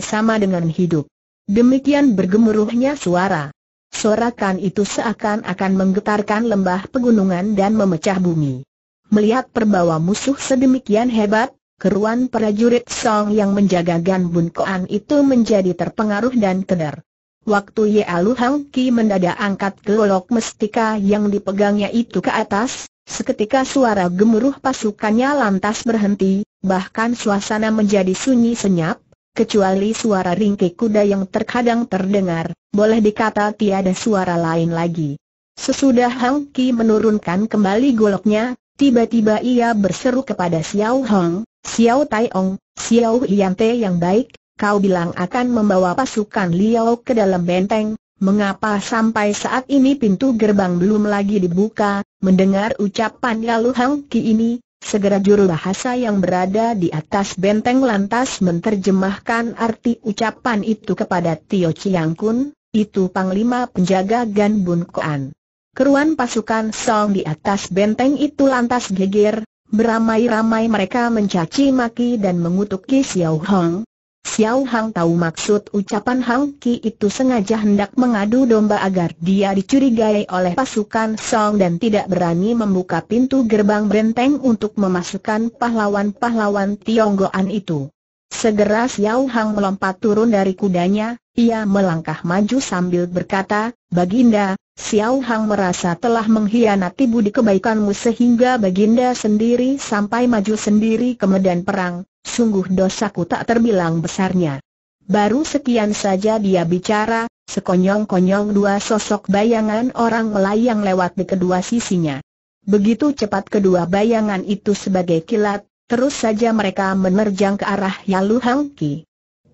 Speaker 1: sama dengan hidup. Demikian bergemuruhnya suara. Sorakan itu seakan-akan menggetarkan lembah pegunungan dan memecah bumi. Melihat perbawa musuh sedemikian hebat, keruan prajurit Song yang menjaga Gan Bun Koan itu menjadi terpengaruh dan kedar. Waktu Ye Alu Hang Ki mendadak angkat golok mestika yang dipegangnya itu ke atas, seketika suara gemuruh pasukannya lantas berhenti, bahkan suasana menjadi sunyi senyap, kecuali suara ringkik kuda yang terkadang terdengar, boleh dikata tiada suara lain lagi. Sesudah Hang Ki menurunkan kembali goloknya, tiba-tiba ia berseru kepada Xiao Hong, Xiao Tai Ong, Xiao Hiante yang baik, kau bilang akan membawa pasukan Liao ke dalam benteng, mengapa sampai saat ini pintu gerbang belum lagi dibuka, mendengar ucapan Lalu Hang Ki ini, Segera juru bahasa yang berada di atas benteng lantas menterjemahkan arti ucapan itu kepada Tio Chiang Kun, itu panglima penjaga Gan Bun Koan. Keruan pasukan Song di atas benteng itu lantas geger, beramai-ramai mereka mencaci maki dan mengutuki Xiao Hong, Xiao Hang tahu maksud ucapan Hang Ki itu sengaja hendak mengadu domba agar dia dicurigai oleh pasukan Song dan tidak berani membuka pintu gerbang benteng untuk memasukkan pahlawan-pahlawan Tionggoan itu. Segera Xiao Hang melompat turun dari kudanya, ia melangkah maju sambil berkata, Baginda, Xiao Hang merasa telah mengkhianati budi kebaikanmu sehingga baginda sendiri sampai maju sendiri ke medan perang, sungguh dosaku tak terbilang besarnya. Baru sekian saja dia bicara, sekonyong-konyong dua sosok bayangan orang melayang lewat di kedua sisinya. Begitu cepat kedua bayangan itu sebagai kilat, terus saja mereka menerjang ke arah Yalu Hang Ki.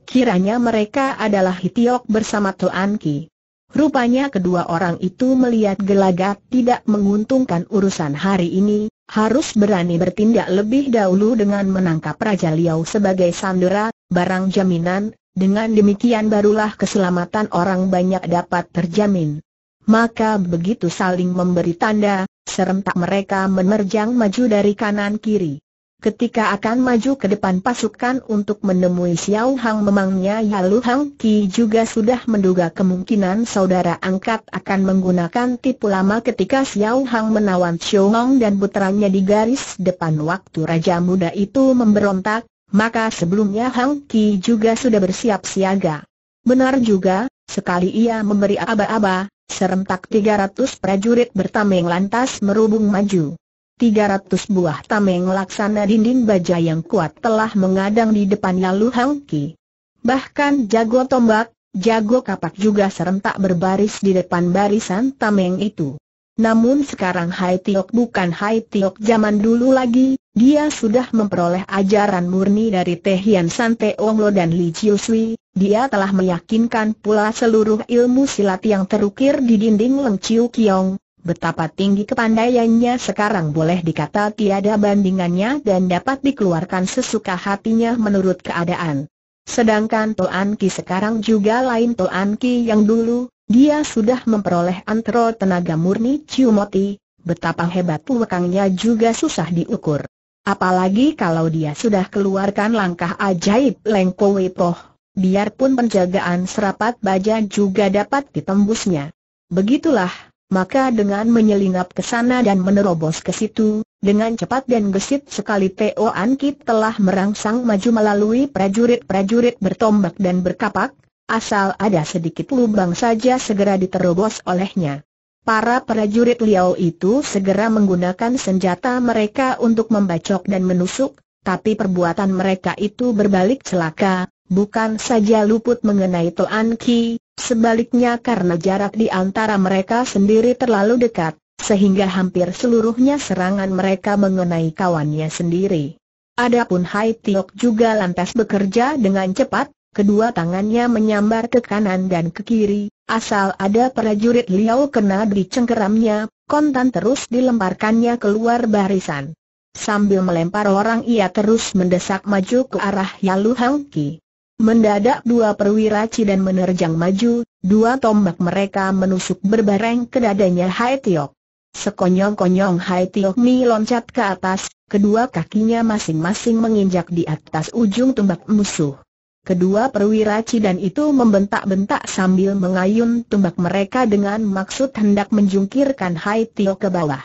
Speaker 1: Kiranya mereka adalah Hitiok bersama Tuan Ki. Rupanya kedua orang itu melihat gelagat tidak menguntungkan urusan hari ini, harus berani bertindak lebih dahulu dengan menangkap Raja Liao sebagai sandera, barang jaminan, dengan demikian barulah keselamatan orang banyak dapat terjamin. Maka begitu saling memberi tanda, serentak mereka menerjang maju dari kanan kiri. Ketika akan maju ke depan pasukan untuk menemui Xiao Hang memangnya Yalu Hang Ki juga sudah menduga kemungkinan saudara angkat akan menggunakan tipu lama ketika Xiao Hang menawan Hong dan putranya di garis depan waktu Raja Muda itu memberontak, maka sebelumnya Hang Ki juga sudah bersiap siaga. Benar juga, sekali ia memberi aba-aba, serentak 300 prajurit bertameng lantas merubung maju. 300 buah tameng laksana dinding baja yang kuat telah mengadang di depannya Lu Hang Ki. Bahkan jago tombak, jago kapak juga serentak berbaris di depan barisan tameng itu. Namun sekarang Hai Tiok bukan Hai Tiok zaman dulu lagi, dia sudah memperoleh ajaran murni dari Tehian Hian San Teong Lo dan Li Chiu Sui, dia telah meyakinkan pula seluruh ilmu silat yang terukir di dinding Leng Chiu Kiong, Betapa tinggi kepandaiannya sekarang boleh dikata tiada bandingannya dan dapat dikeluarkan sesuka hatinya menurut keadaan. Sedangkan Toan Ki sekarang juga lain Toan Ki yang dulu, dia sudah memperoleh antro tenaga murni Ciumoti, betapa hebat wekangnya juga susah diukur. Apalagi kalau dia sudah keluarkan langkah ajaib Lengko Wepoh, biarpun penjagaan serapat baja juga dapat ditembusnya. Begitulah, maka dengan menyelinap ke sana dan menerobos ke situ, dengan cepat dan gesit sekali Teo An telah merangsang maju melalui prajurit-prajurit bertombak dan berkapak, asal ada sedikit lubang saja segera diterobos olehnya. Para prajurit Liao itu segera menggunakan senjata mereka untuk membacok dan menusuk, tapi perbuatan mereka itu berbalik celaka, bukan saja luput mengenai Toan Ki, Sebaliknya karena jarak di antara mereka sendiri terlalu dekat, sehingga hampir seluruhnya serangan mereka mengenai kawannya sendiri. Adapun Hai Tiok juga lantas bekerja dengan cepat, kedua tangannya menyambar ke kanan dan ke kiri, asal ada prajurit Liao kena di cengkeramnya, kontan terus dilemparkannya keluar barisan. Sambil melempar orang ia terus mendesak maju ke arah Yalu Hang Ki. Mendadak dua perwira dan menerjang maju, dua tombak mereka menusuk berbareng ke dadanya Hai Tiok. Sekonyong-konyong Hai Tiok Mi loncat ke atas, kedua kakinya masing-masing menginjak di atas ujung tombak musuh. Kedua perwira dan itu membentak-bentak sambil mengayun tombak mereka dengan maksud hendak menjungkirkan Hai Tio ke bawah.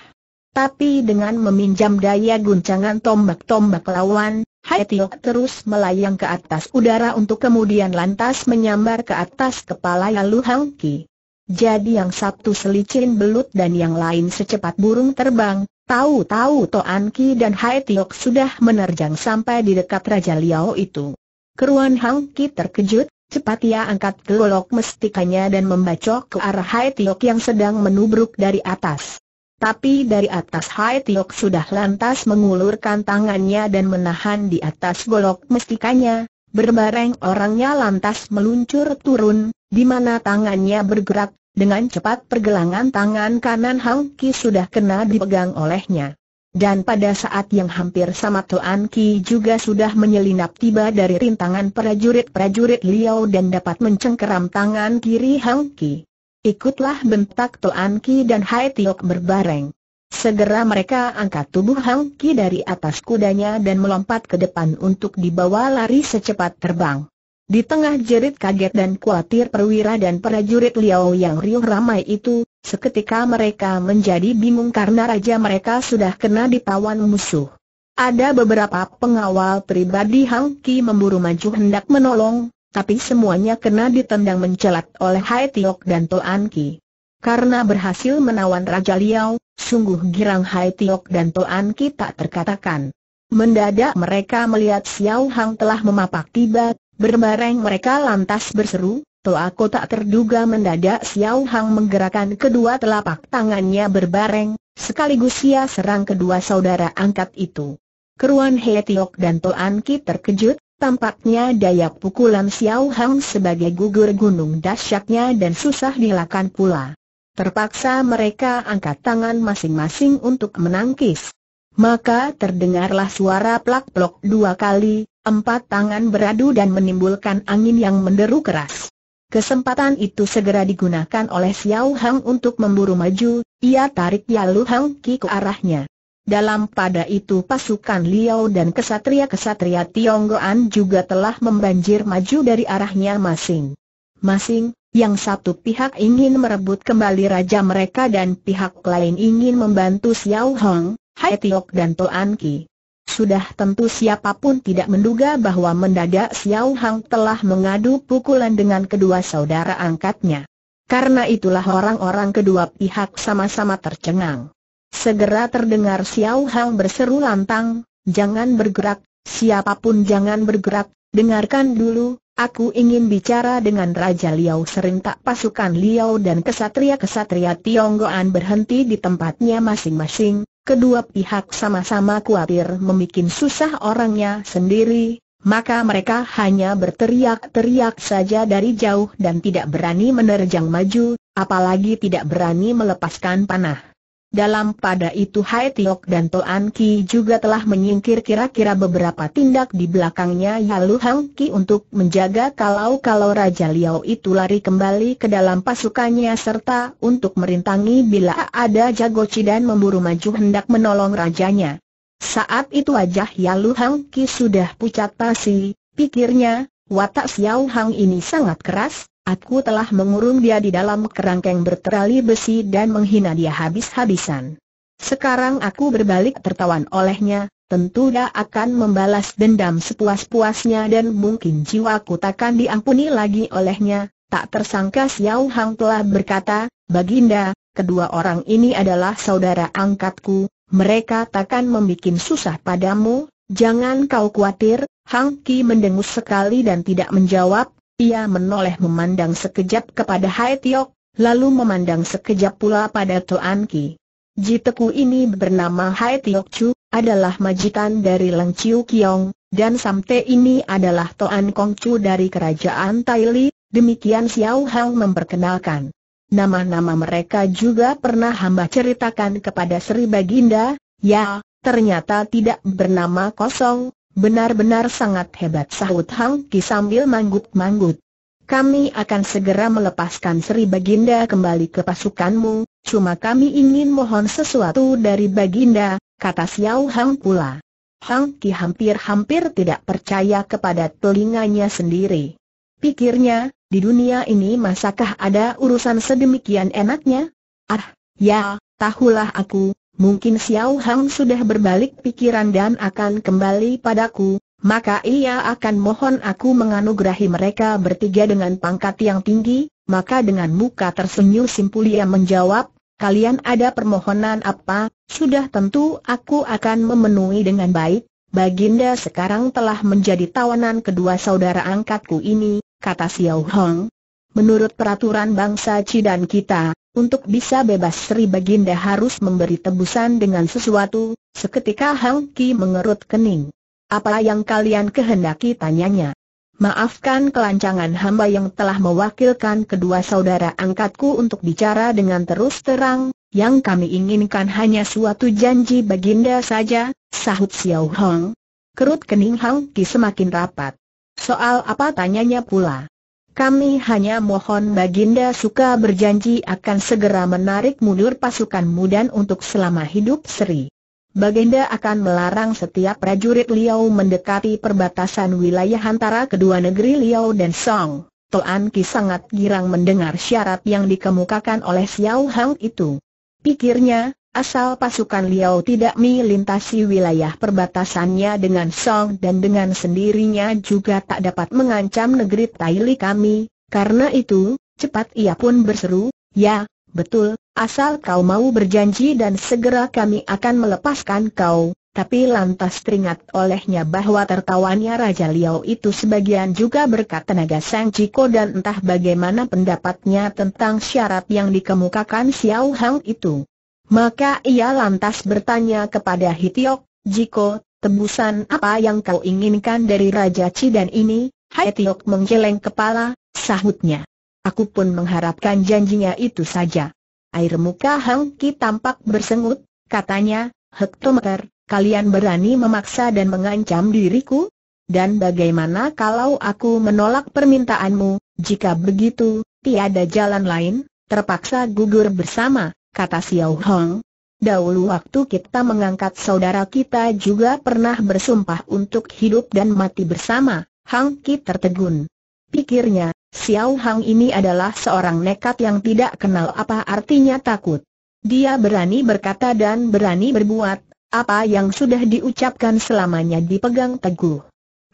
Speaker 1: Tapi dengan meminjam daya guncangan tombak-tombak lawan, Hai terus melayang ke atas udara untuk kemudian lantas menyambar ke atas kepala Yalu Hang Ki. Jadi yang satu selicin belut dan yang lain secepat burung terbang, tahu-tahu Toan Ki dan Hai sudah menerjang sampai di dekat Raja Liao itu. Keruan Hang Ki terkejut, cepat ia angkat golok mestikanya dan membacok ke arah Hai yang sedang menubruk dari atas. Tapi dari atas Hai Tiok sudah lantas mengulurkan tangannya dan menahan di atas golok mestikanya, berbareng orangnya lantas meluncur turun, di mana tangannya bergerak, dengan cepat pergelangan tangan kanan Hang Ki sudah kena dipegang olehnya. Dan pada saat yang hampir sama Tuan Ki juga sudah menyelinap tiba dari rintangan prajurit-prajurit Liao dan dapat mencengkeram tangan kiri Hang Ki. Ikutlah bentak Toan Ki dan Hai Tiok berbareng. Segera mereka angkat tubuh Hang Ki dari atas kudanya dan melompat ke depan untuk dibawa lari secepat terbang. Di tengah jerit kaget dan khawatir perwira dan prajurit Liao yang riuh ramai itu, seketika mereka menjadi bingung karena raja mereka sudah kena ditawan musuh. Ada beberapa pengawal pribadi Hang Ki memburu maju hendak menolong, tapi semuanya kena ditendang mencelat oleh Hai Tiok dan Toan Ki. Karena berhasil menawan Raja Liao, sungguh girang Hai Tiok dan Toan Ki tak terkatakan. Mendadak mereka melihat Xiao Hang telah memapak tiba, berbareng mereka lantas berseru, Toako tak terduga mendadak Xiao Hang menggerakkan kedua telapak tangannya berbareng, sekaligus ia serang kedua saudara angkat itu. Keruan He Tiok dan Toan Ki terkejut, Tampaknya daya pukulan Xiao Hang sebagai gugur gunung dahsyatnya dan susah dilakukan pula. Terpaksa mereka angkat tangan masing-masing untuk menangkis. Maka terdengarlah suara plak-plok dua kali, empat tangan beradu dan menimbulkan angin yang menderu keras. Kesempatan itu segera digunakan oleh Xiao Hang untuk memburu maju, ia tarik Yalu Hang Ki ke arahnya. Dalam pada itu pasukan Liao dan kesatria-kesatria Tionggoan juga telah membanjir maju dari arahnya masing-masing, yang satu pihak ingin merebut kembali raja mereka dan pihak lain ingin membantu Xiao Hong, Hai Tiok dan Toan Ki. Sudah tentu siapapun tidak menduga bahwa mendadak Xiao Hong telah mengadu pukulan dengan kedua saudara angkatnya. Karena itulah orang-orang kedua pihak sama-sama tercengang. Segera terdengar Xiao Hang berseru lantang, jangan bergerak, siapapun jangan bergerak, dengarkan dulu, aku ingin bicara dengan Raja Liao serentak pasukan Liao dan kesatria-kesatria Tionggoan berhenti di tempatnya masing-masing, kedua pihak sama-sama khawatir membuat susah orangnya sendiri, maka mereka hanya berteriak-teriak saja dari jauh dan tidak berani menerjang maju, apalagi tidak berani melepaskan panah. Dalam pada itu Hai Tiok dan Toan Ki juga telah menyingkir kira-kira beberapa tindak di belakangnya Yalu Hang Ki untuk menjaga kalau-kalau Raja Liao itu lari kembali ke dalam pasukannya serta untuk merintangi bila ada Jago dan memburu maju hendak menolong rajanya. Saat itu wajah Yalu Hang Ki sudah pucat pasi, pikirnya, watak Xiao Hang ini sangat keras, Aku telah mengurung dia di dalam kerangkeng berterali besi dan menghina dia habis-habisan. Sekarang aku berbalik tertawan olehnya, tentu dia akan membalas dendam sepuas-puasnya dan mungkin jiwaku takkan diampuni lagi olehnya. Tak tersangka Xiao Hang telah berkata, Baginda, kedua orang ini adalah saudara angkatku, mereka takkan membuat susah padamu, jangan kau khawatir, Hang Ki mendengus sekali dan tidak menjawab, ia menoleh memandang sekejap kepada Hai Tiok, lalu memandang sekejap pula pada Toan Ki. Jiteku ini bernama Hai Tiok Chu, adalah majikan dari Leng Chiu Kiong, dan Samte ini adalah Toan Kong Chu dari kerajaan Taili, demikian Xiao Hang memperkenalkan. Nama-nama mereka juga pernah hamba ceritakan kepada Sri Baginda, ya, ternyata tidak bernama kosong, Benar-benar sangat hebat sahut Hang Ki sambil manggut-manggut. Kami akan segera melepaskan Sri Baginda kembali ke pasukanmu, cuma kami ingin mohon sesuatu dari Baginda, kata Xiao Hang pula. Hang Ki hampir-hampir tidak percaya kepada telinganya sendiri. Pikirnya, di dunia ini masakah ada urusan sedemikian enaknya? Ah, ya, tahulah aku, Mungkin Xiao Hang sudah berbalik pikiran dan akan kembali padaku, maka ia akan mohon aku menganugerahi mereka bertiga dengan pangkat yang tinggi, maka dengan muka tersenyum Simpulia menjawab, kalian ada permohonan apa, sudah tentu aku akan memenuhi dengan baik, Baginda sekarang telah menjadi tawanan kedua saudara angkatku ini, kata Xiao Hong. Menurut peraturan bangsa Cidan kita, untuk bisa bebas Sri Baginda harus memberi tebusan dengan sesuatu, seketika Hang Ki mengerut kening. Apa yang kalian kehendaki tanyanya? Maafkan kelancangan hamba yang telah mewakilkan kedua saudara angkatku untuk bicara dengan terus terang, yang kami inginkan hanya suatu janji baginda saja, sahut Xiao Hong. Kerut kening Hang Ki semakin rapat. Soal apa tanyanya pula? Kami hanya mohon Baginda suka berjanji akan segera menarik mundur pasukan mudan untuk selama hidup Sri. Baginda akan melarang setiap prajurit Liao mendekati perbatasan wilayah antara kedua negeri Liao dan Song. Toan Ki sangat girang mendengar syarat yang dikemukakan oleh Xiao Hang itu. Pikirnya, Asal pasukan Liao tidak melintasi wilayah perbatasannya dengan Song dan dengan sendirinya juga tak dapat mengancam negeri Taili kami, karena itu, cepat ia pun berseru, ya, betul, asal kau mau berjanji dan segera kami akan melepaskan kau, tapi lantas teringat olehnya bahwa tertawanya Raja Liao itu sebagian juga berkat tenaga Sang Ciko dan entah bagaimana pendapatnya tentang syarat yang dikemukakan Xiao Hang itu. Maka ia lantas bertanya kepada Hitiok, Jiko, tebusan apa yang kau inginkan dari Raja Cidan ini? Hitiok menggeleng kepala, sahutnya. Aku pun mengharapkan janjinya itu saja. Air muka Hang Ki tampak bersengut, katanya, Hektometer, kalian berani memaksa dan mengancam diriku? Dan bagaimana kalau aku menolak permintaanmu? Jika begitu, tiada jalan lain, terpaksa gugur bersama kata Xiao Hong. Dahulu waktu kita mengangkat saudara kita juga pernah bersumpah untuk hidup dan mati bersama, Hang Ki tertegun. Pikirnya, Xiao Hong ini adalah seorang nekat yang tidak kenal apa artinya takut. Dia berani berkata dan berani berbuat, apa yang sudah diucapkan selamanya dipegang teguh.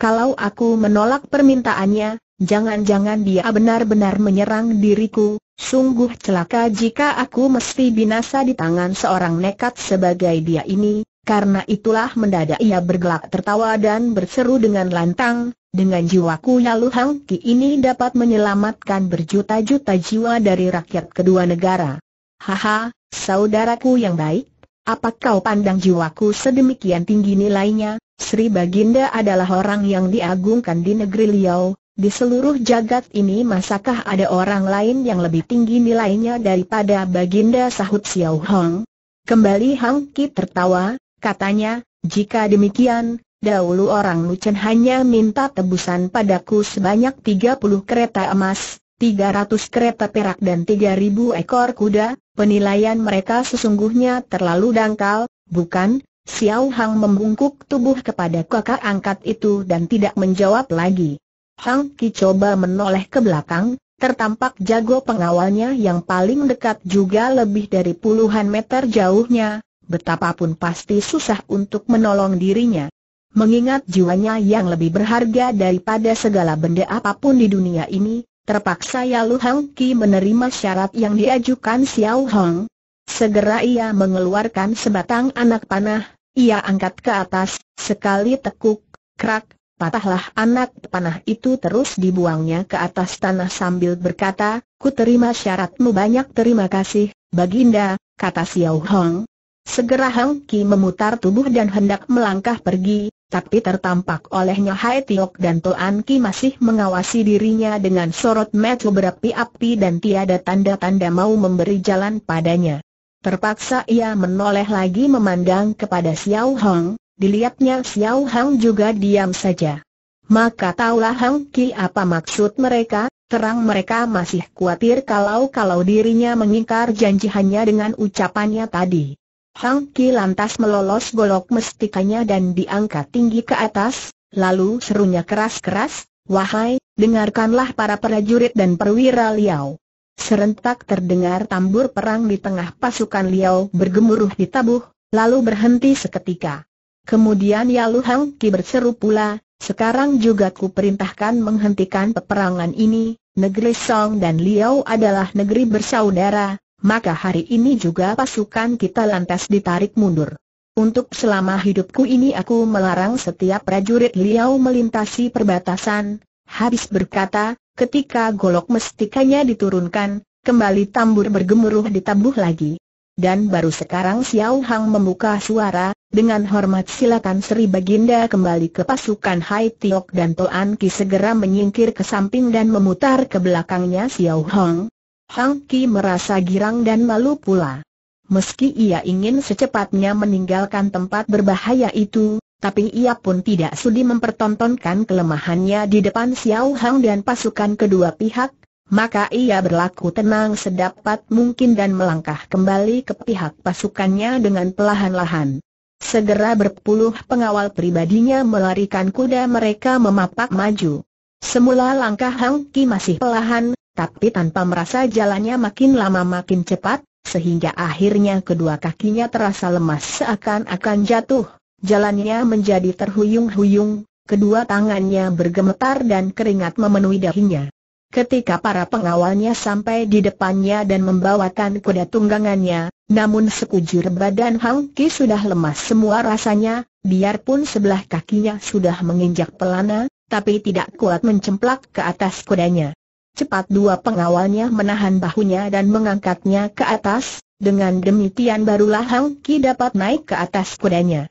Speaker 1: Kalau aku menolak permintaannya, jangan-jangan dia benar-benar menyerang diriku, Sungguh celaka jika aku mesti binasa di tangan seorang nekat sebagai dia ini, karena itulah mendadak ia bergelak tertawa dan berseru dengan lantang, dengan jiwaku lalu ya Hang Ki ini dapat menyelamatkan berjuta-juta jiwa dari rakyat kedua negara. Haha, saudaraku yang baik, apakah kau pandang jiwaku sedemikian tinggi nilainya? Sri Baginda adalah orang yang diagungkan di negeri Liao, di seluruh jagat ini masakah ada orang lain yang lebih tinggi nilainya daripada Baginda sahut Xiao Hong? Kembali Hang Ki tertawa, katanya, jika demikian, dahulu orang Lucen hanya minta tebusan padaku sebanyak 30 kereta emas, 300 kereta perak dan 3000 ekor kuda, penilaian mereka sesungguhnya terlalu dangkal, bukan? Xiao Hang membungkuk tubuh kepada kakak angkat itu dan tidak menjawab lagi. Hang Ki coba menoleh ke belakang, tertampak jago pengawalnya yang paling dekat juga lebih dari puluhan meter jauhnya, betapapun pasti susah untuk menolong dirinya. Mengingat jiwanya yang lebih berharga daripada segala benda apapun di dunia ini, terpaksa Yalu Hang Ki menerima syarat yang diajukan Xiao Hong. Segera ia mengeluarkan sebatang anak panah, ia angkat ke atas, sekali tekuk, krak, Patahlah anak panah itu terus dibuangnya ke atas tanah sambil berkata, ku terima syaratmu banyak terima kasih, baginda, kata Xiao Hong. Segera Hang Ki memutar tubuh dan hendak melangkah pergi, tapi tertampak olehnya Hai Tiok dan Toan Ki masih mengawasi dirinya dengan sorot mata berapi-api dan tiada tanda-tanda mau memberi jalan padanya. Terpaksa ia menoleh lagi memandang kepada Xiao Hong, dilihatnya Xiao Hang juga diam saja. Maka taulah Hang Ki apa maksud mereka, terang mereka masih khawatir kalau-kalau dirinya mengingkar janji hanya dengan ucapannya tadi. Hang Ki lantas melolos golok mestikanya dan diangkat tinggi ke atas, lalu serunya keras-keras, Wahai, dengarkanlah para prajurit dan perwira Liao. Serentak terdengar tambur perang di tengah pasukan Liao bergemuruh di tabuh, lalu berhenti seketika. Kemudian Yalu Hang Ki berseru pula, sekarang juga ku perintahkan menghentikan peperangan ini, negeri Song dan Liao adalah negeri bersaudara, maka hari ini juga pasukan kita lantas ditarik mundur. Untuk selama hidupku ini aku melarang setiap prajurit Liao melintasi perbatasan, habis berkata, ketika golok mestikanya diturunkan, kembali tambur bergemuruh ditabuh lagi. Dan baru sekarang Xiao Hang membuka suara, dengan hormat silakan Sri Baginda kembali ke pasukan Hai Tiok dan Toan Ki segera menyingkir ke samping dan memutar ke belakangnya Xiao Hong. Hang Ki merasa girang dan malu pula. Meski ia ingin secepatnya meninggalkan tempat berbahaya itu, tapi ia pun tidak sudi mempertontonkan kelemahannya di depan Xiao Hong dan pasukan kedua pihak, maka ia berlaku tenang sedapat mungkin dan melangkah kembali ke pihak pasukannya dengan pelahan-lahan. Segera berpuluh pengawal pribadinya melarikan kuda mereka memapak maju. Semula langkah Hang Ki masih pelahan, tapi tanpa merasa jalannya makin lama makin cepat, sehingga akhirnya kedua kakinya terasa lemas seakan-akan jatuh. Jalannya menjadi terhuyung-huyung, kedua tangannya bergemetar dan keringat memenuhi dahinya. Ketika para pengawalnya sampai di depannya dan membawakan kuda tunggangannya, namun sekujur badan Hang Ki sudah lemas semua rasanya, biarpun sebelah kakinya sudah menginjak pelana, tapi tidak kuat mencemplak ke atas kudanya. Cepat dua pengawalnya menahan bahunya dan mengangkatnya ke atas, dengan demikian barulah Hang Ki dapat naik ke atas kudanya.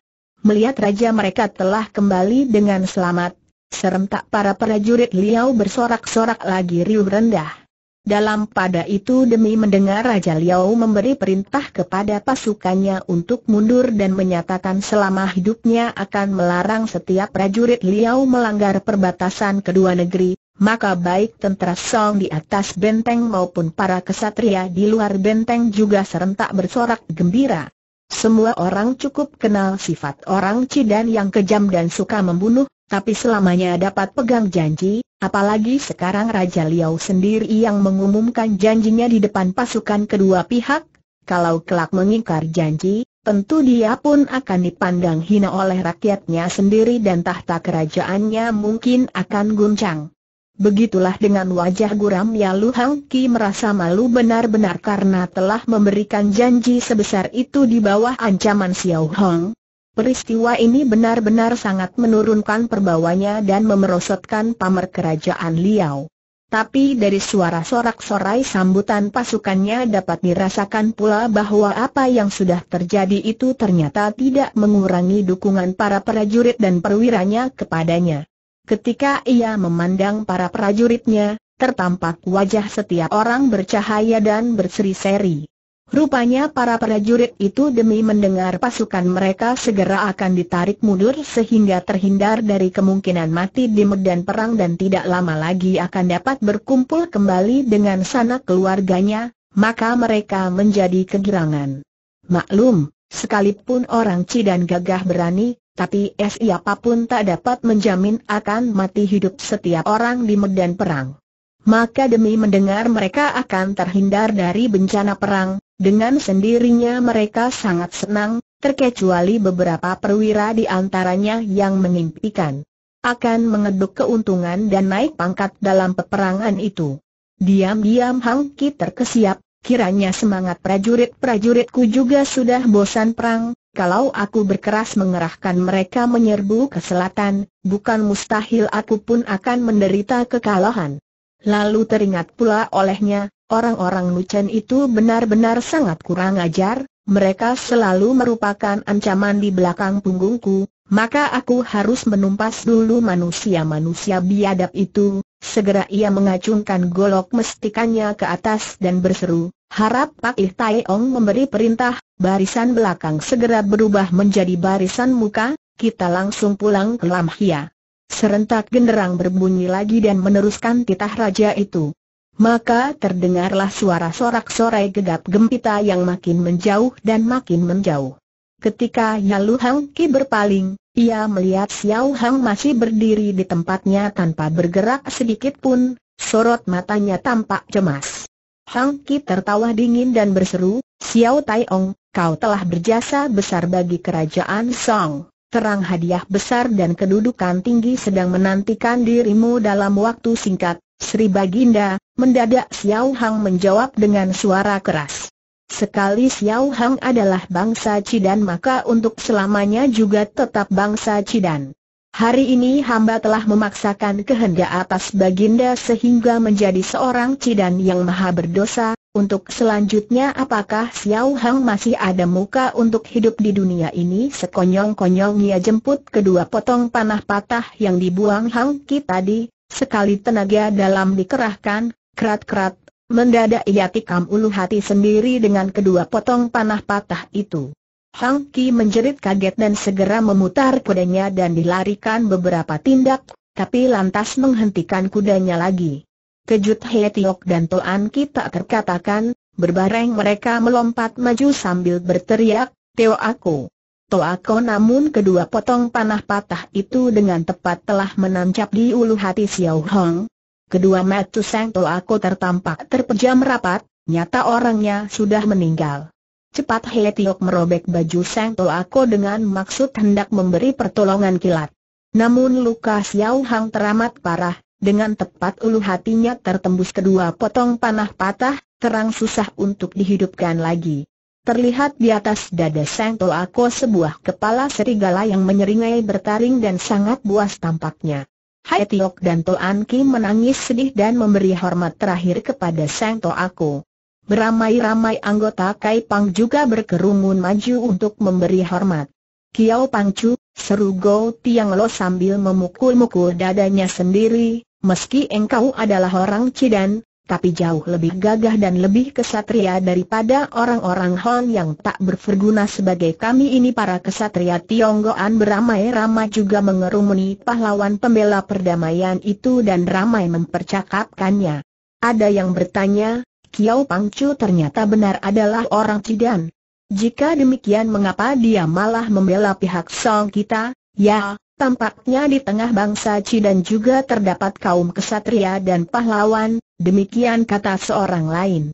Speaker 1: Melihat raja mereka telah kembali dengan selamat, Serentak para prajurit Liao bersorak-sorak lagi riuh rendah. Dalam pada itu demi mendengar Raja Liao memberi perintah kepada pasukannya untuk mundur dan menyatakan selama hidupnya akan melarang setiap prajurit Liao melanggar perbatasan kedua negeri, maka baik tentara Song di atas benteng maupun para kesatria di luar benteng juga serentak bersorak gembira. Semua orang cukup kenal sifat orang Cidan yang kejam dan suka membunuh, tapi selamanya dapat pegang janji, apalagi sekarang Raja Liao sendiri yang mengumumkan janjinya di depan pasukan kedua pihak, kalau kelak mengingkar janji, tentu dia pun akan dipandang hina oleh rakyatnya sendiri dan tahta kerajaannya mungkin akan guncang. Begitulah dengan wajah guram ya Lu Hang Ki merasa malu benar-benar karena telah memberikan janji sebesar itu di bawah ancaman Xiao Hong, Peristiwa ini benar-benar sangat menurunkan perbawanya dan memerosotkan pamer kerajaan Liao. Tapi dari suara sorak-sorai sambutan pasukannya dapat dirasakan pula bahwa apa yang sudah terjadi itu ternyata tidak mengurangi dukungan para prajurit dan perwiranya kepadanya. Ketika ia memandang para prajuritnya, tertampak wajah setiap orang bercahaya dan berseri-seri. Rupanya para prajurit itu demi mendengar pasukan mereka segera akan ditarik mundur sehingga terhindar dari kemungkinan mati di medan perang dan tidak lama lagi akan dapat berkumpul kembali dengan sanak keluarganya, maka mereka menjadi kegirangan. Maklum, sekalipun orang dan gagah berani, tapi siapapun tak dapat menjamin akan mati hidup setiap orang di medan perang. Maka demi mendengar mereka akan terhindar dari bencana perang, dengan sendirinya mereka sangat senang, terkecuali beberapa perwira di antaranya yang mengimpikan. Akan mengeduk keuntungan dan naik pangkat dalam peperangan itu. Diam-diam Hang Ki terkesiap, kiranya semangat prajurit-prajuritku juga sudah bosan perang, kalau aku berkeras mengerahkan mereka menyerbu ke selatan, bukan mustahil aku pun akan menderita kekalahan. Lalu teringat pula olehnya, Orang-orang Nuchen itu benar-benar sangat kurang ajar, mereka selalu merupakan ancaman di belakang punggungku, maka aku harus menumpas dulu manusia-manusia biadab itu. Segera ia mengacungkan golok mestikannya ke atas dan berseru, harap Pak Ih Ong memberi perintah, barisan belakang segera berubah menjadi barisan muka, kita langsung pulang ke Lam Hia. Serentak genderang berbunyi lagi dan meneruskan titah raja itu. Maka terdengarlah suara sorak-sorai gegap gempita yang makin menjauh dan makin menjauh. Ketika Yalu Hang Ki berpaling, ia melihat Xiao Hang masih berdiri di tempatnya tanpa bergerak sedikit pun, sorot matanya tampak cemas. Hang Ki tertawa dingin dan berseru, Xiao Tai Ong, kau telah berjasa besar bagi kerajaan Song. Terang hadiah besar dan kedudukan tinggi sedang menantikan dirimu dalam waktu singkat, Sri Baginda, mendadak Xiao Hang menjawab dengan suara keras. Sekali Xiao Hang adalah bangsa Cidan maka untuk selamanya juga tetap bangsa Cidan. Hari ini hamba telah memaksakan kehendak atas Baginda sehingga menjadi seorang Cidan yang maha berdosa, untuk selanjutnya apakah Xiao Hang masih ada muka untuk hidup di dunia ini sekonyong-konyong ia jemput kedua potong panah patah yang dibuang Hang Ki tadi, Sekali tenaga dalam dikerahkan, kerat-kerat, mendadak ia tikam ulu hati sendiri dengan kedua potong panah patah itu. Hang Ki menjerit kaget dan segera memutar kudanya dan dilarikan beberapa tindak, tapi lantas menghentikan kudanya lagi. Kejut He Tiok dan Toan Ki tak terkatakan, berbareng mereka melompat maju sambil berteriak, Teo aku. Toako namun kedua potong panah patah itu dengan tepat telah menancap di ulu hati Xiao Hong. Kedua mata Sang Toako tertampak terpejam rapat, nyata orangnya sudah meninggal. Cepat He Tiok merobek baju Sang Toako dengan maksud hendak memberi pertolongan kilat. Namun luka Xiao Hong teramat parah, dengan tepat ulu hatinya tertembus kedua potong panah patah, terang susah untuk dihidupkan lagi. Terlihat di atas dada Sang Toako sebuah kepala serigala yang menyeringai bertaring dan sangat buas tampaknya. Hai Tiok dan Toan Ki menangis sedih dan memberi hormat terakhir kepada Sang Toako. Beramai-ramai anggota Kai Pang juga berkerumun maju untuk memberi hormat. Kiao Pangcu, seru Go Tiang Lo sambil memukul-mukul dadanya sendiri, meski engkau adalah orang Cidan, tapi jauh lebih gagah dan lebih kesatria daripada orang-orang Hon yang tak berverguna sebagai kami ini para kesatria Tionggoan beramai-ramai juga mengerumuni pahlawan pembela perdamaian itu dan ramai mempercakapkannya. Ada yang bertanya, Kiao Pangcu ternyata benar adalah orang Cidan. Jika demikian mengapa dia malah membela pihak Song kita? Ya, tampaknya di tengah bangsa Cidan juga terdapat kaum kesatria dan pahlawan, Demikian kata seorang lain.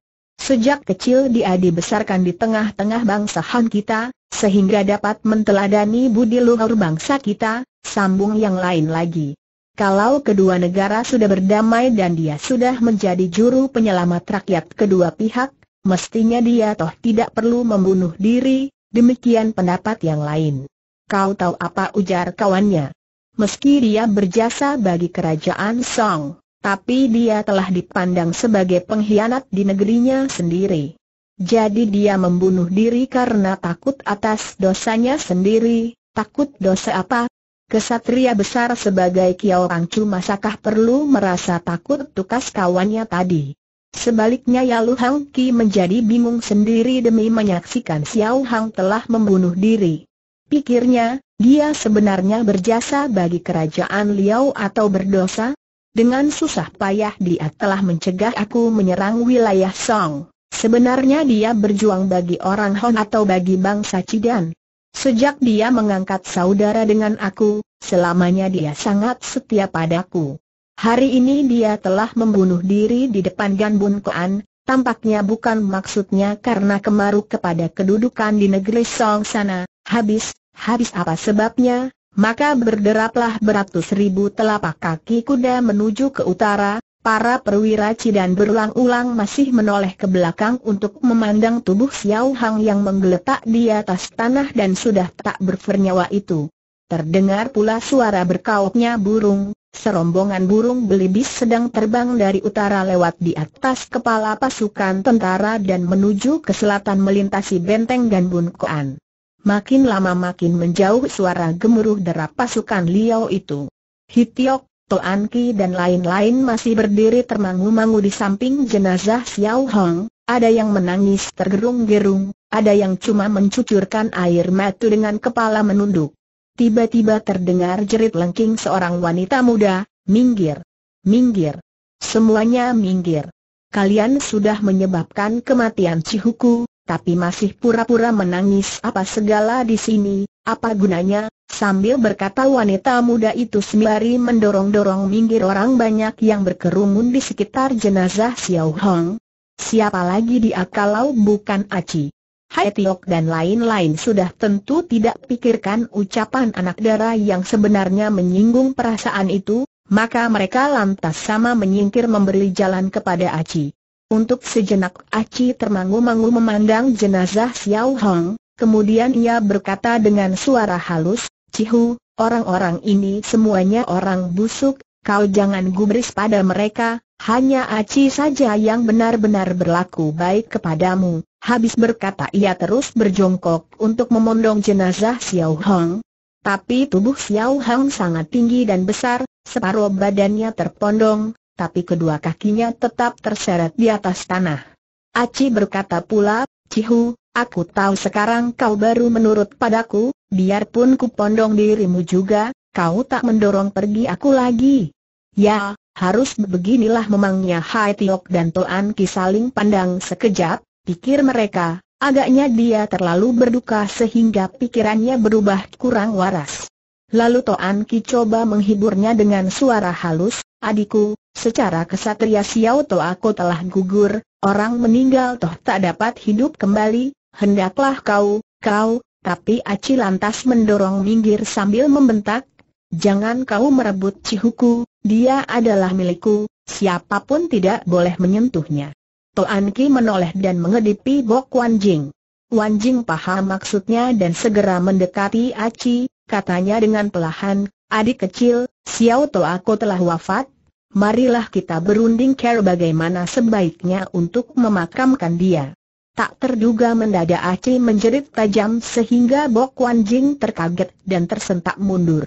Speaker 1: Sejak kecil dia dibesarkan di tengah-tengah bangsa Han kita, sehingga dapat menteladani budi luhur bangsa kita, sambung yang lain lagi. Kalau kedua negara sudah berdamai dan dia sudah menjadi juru penyelamat rakyat kedua pihak, mestinya dia toh tidak perlu membunuh diri, demikian pendapat yang lain. Kau tahu apa ujar kawannya? Meski dia berjasa bagi kerajaan Song, tapi dia telah dipandang sebagai pengkhianat di negerinya sendiri. Jadi dia membunuh diri karena takut atas dosanya sendiri, takut dosa apa? Kesatria besar sebagai Kiao cuma masakah perlu merasa takut tukas kawannya tadi? Sebaliknya Yalu Hang Ki menjadi bingung sendiri demi menyaksikan Xiao Hang telah membunuh diri. Pikirnya, dia sebenarnya berjasa bagi kerajaan Liao atau berdosa? dengan susah payah dia telah mencegah aku menyerang wilayah Song. Sebenarnya dia berjuang bagi orang Hon atau bagi bangsa Cidan. Sejak dia mengangkat saudara dengan aku, selamanya dia sangat setia padaku. Hari ini dia telah membunuh diri di depan Gan Koan, tampaknya bukan maksudnya karena kemaruk kepada kedudukan di negeri Song sana, habis, habis apa sebabnya, maka berderaplah beratus ribu telapak kaki kuda menuju ke utara, para perwira Cidan berulang-ulang masih menoleh ke belakang untuk memandang tubuh Xiao Hang yang menggeletak di atas tanah dan sudah tak bernyawa itu. Terdengar pula suara berkaoknya burung, serombongan burung belibis sedang terbang dari utara lewat di atas kepala pasukan tentara dan menuju ke selatan melintasi benteng Ganbun Koan. Makin lama makin menjauh suara gemuruh derap pasukan Liao itu. Hitiok, Toan Ki dan lain-lain masih berdiri termangu-mangu di samping jenazah Xiao Hong, ada yang menangis tergerung-gerung, ada yang cuma mencucurkan air mata dengan kepala menunduk. Tiba-tiba terdengar jerit lengking seorang wanita muda, minggir, minggir, semuanya minggir. Kalian sudah menyebabkan kematian Cihuku, tapi masih pura-pura menangis apa segala di sini, apa gunanya, sambil berkata wanita muda itu sembari mendorong-dorong minggir orang banyak yang berkerumun di sekitar jenazah Xiao Hong. Siapa lagi dia kalau bukan Aci? Hai Tiok dan lain-lain sudah tentu tidak pikirkan ucapan anak dara yang sebenarnya menyinggung perasaan itu, maka mereka lantas sama menyingkir memberi jalan kepada Aci. Untuk sejenak Aci termangu-mangu memandang jenazah Xiao Hong, kemudian ia berkata dengan suara halus, Cihu, orang-orang ini semuanya orang busuk, kau jangan gubris pada mereka, hanya Aci saja yang benar-benar berlaku baik kepadamu. Habis berkata ia terus berjongkok untuk memondong jenazah Xiao Hong. Tapi tubuh Xiao Hong sangat tinggi dan besar, separuh badannya terpondong, tapi kedua kakinya tetap terseret di atas tanah. Aci berkata pula, Cihu, aku tahu sekarang kau baru menurut padaku, biarpun ku pondong dirimu juga, kau tak mendorong pergi aku lagi. Ya, harus beginilah memangnya Hai Tiok dan Toan Ki saling pandang sekejap, pikir mereka, agaknya dia terlalu berduka sehingga pikirannya berubah kurang waras. Lalu Toan Ki coba menghiburnya dengan suara halus, adikku, Secara kesatria Xiao To aku telah gugur, orang meninggal toh tak dapat hidup kembali, hendaklah kau, kau, tapi Aci lantas mendorong minggir sambil membentak, jangan kau merebut Cihuku, dia adalah milikku, siapapun tidak boleh menyentuhnya. Toan Ki menoleh dan mengedipi Bok Wan Jing. Wan Jing paham maksudnya dan segera mendekati Aci, katanya dengan pelahan, adik kecil, Xiao To aku telah wafat, marilah kita berunding care bagaimana sebaiknya untuk memakamkan dia. Tak terduga mendadak Aci menjerit tajam sehingga Bok Wan Jing terkaget dan tersentak mundur.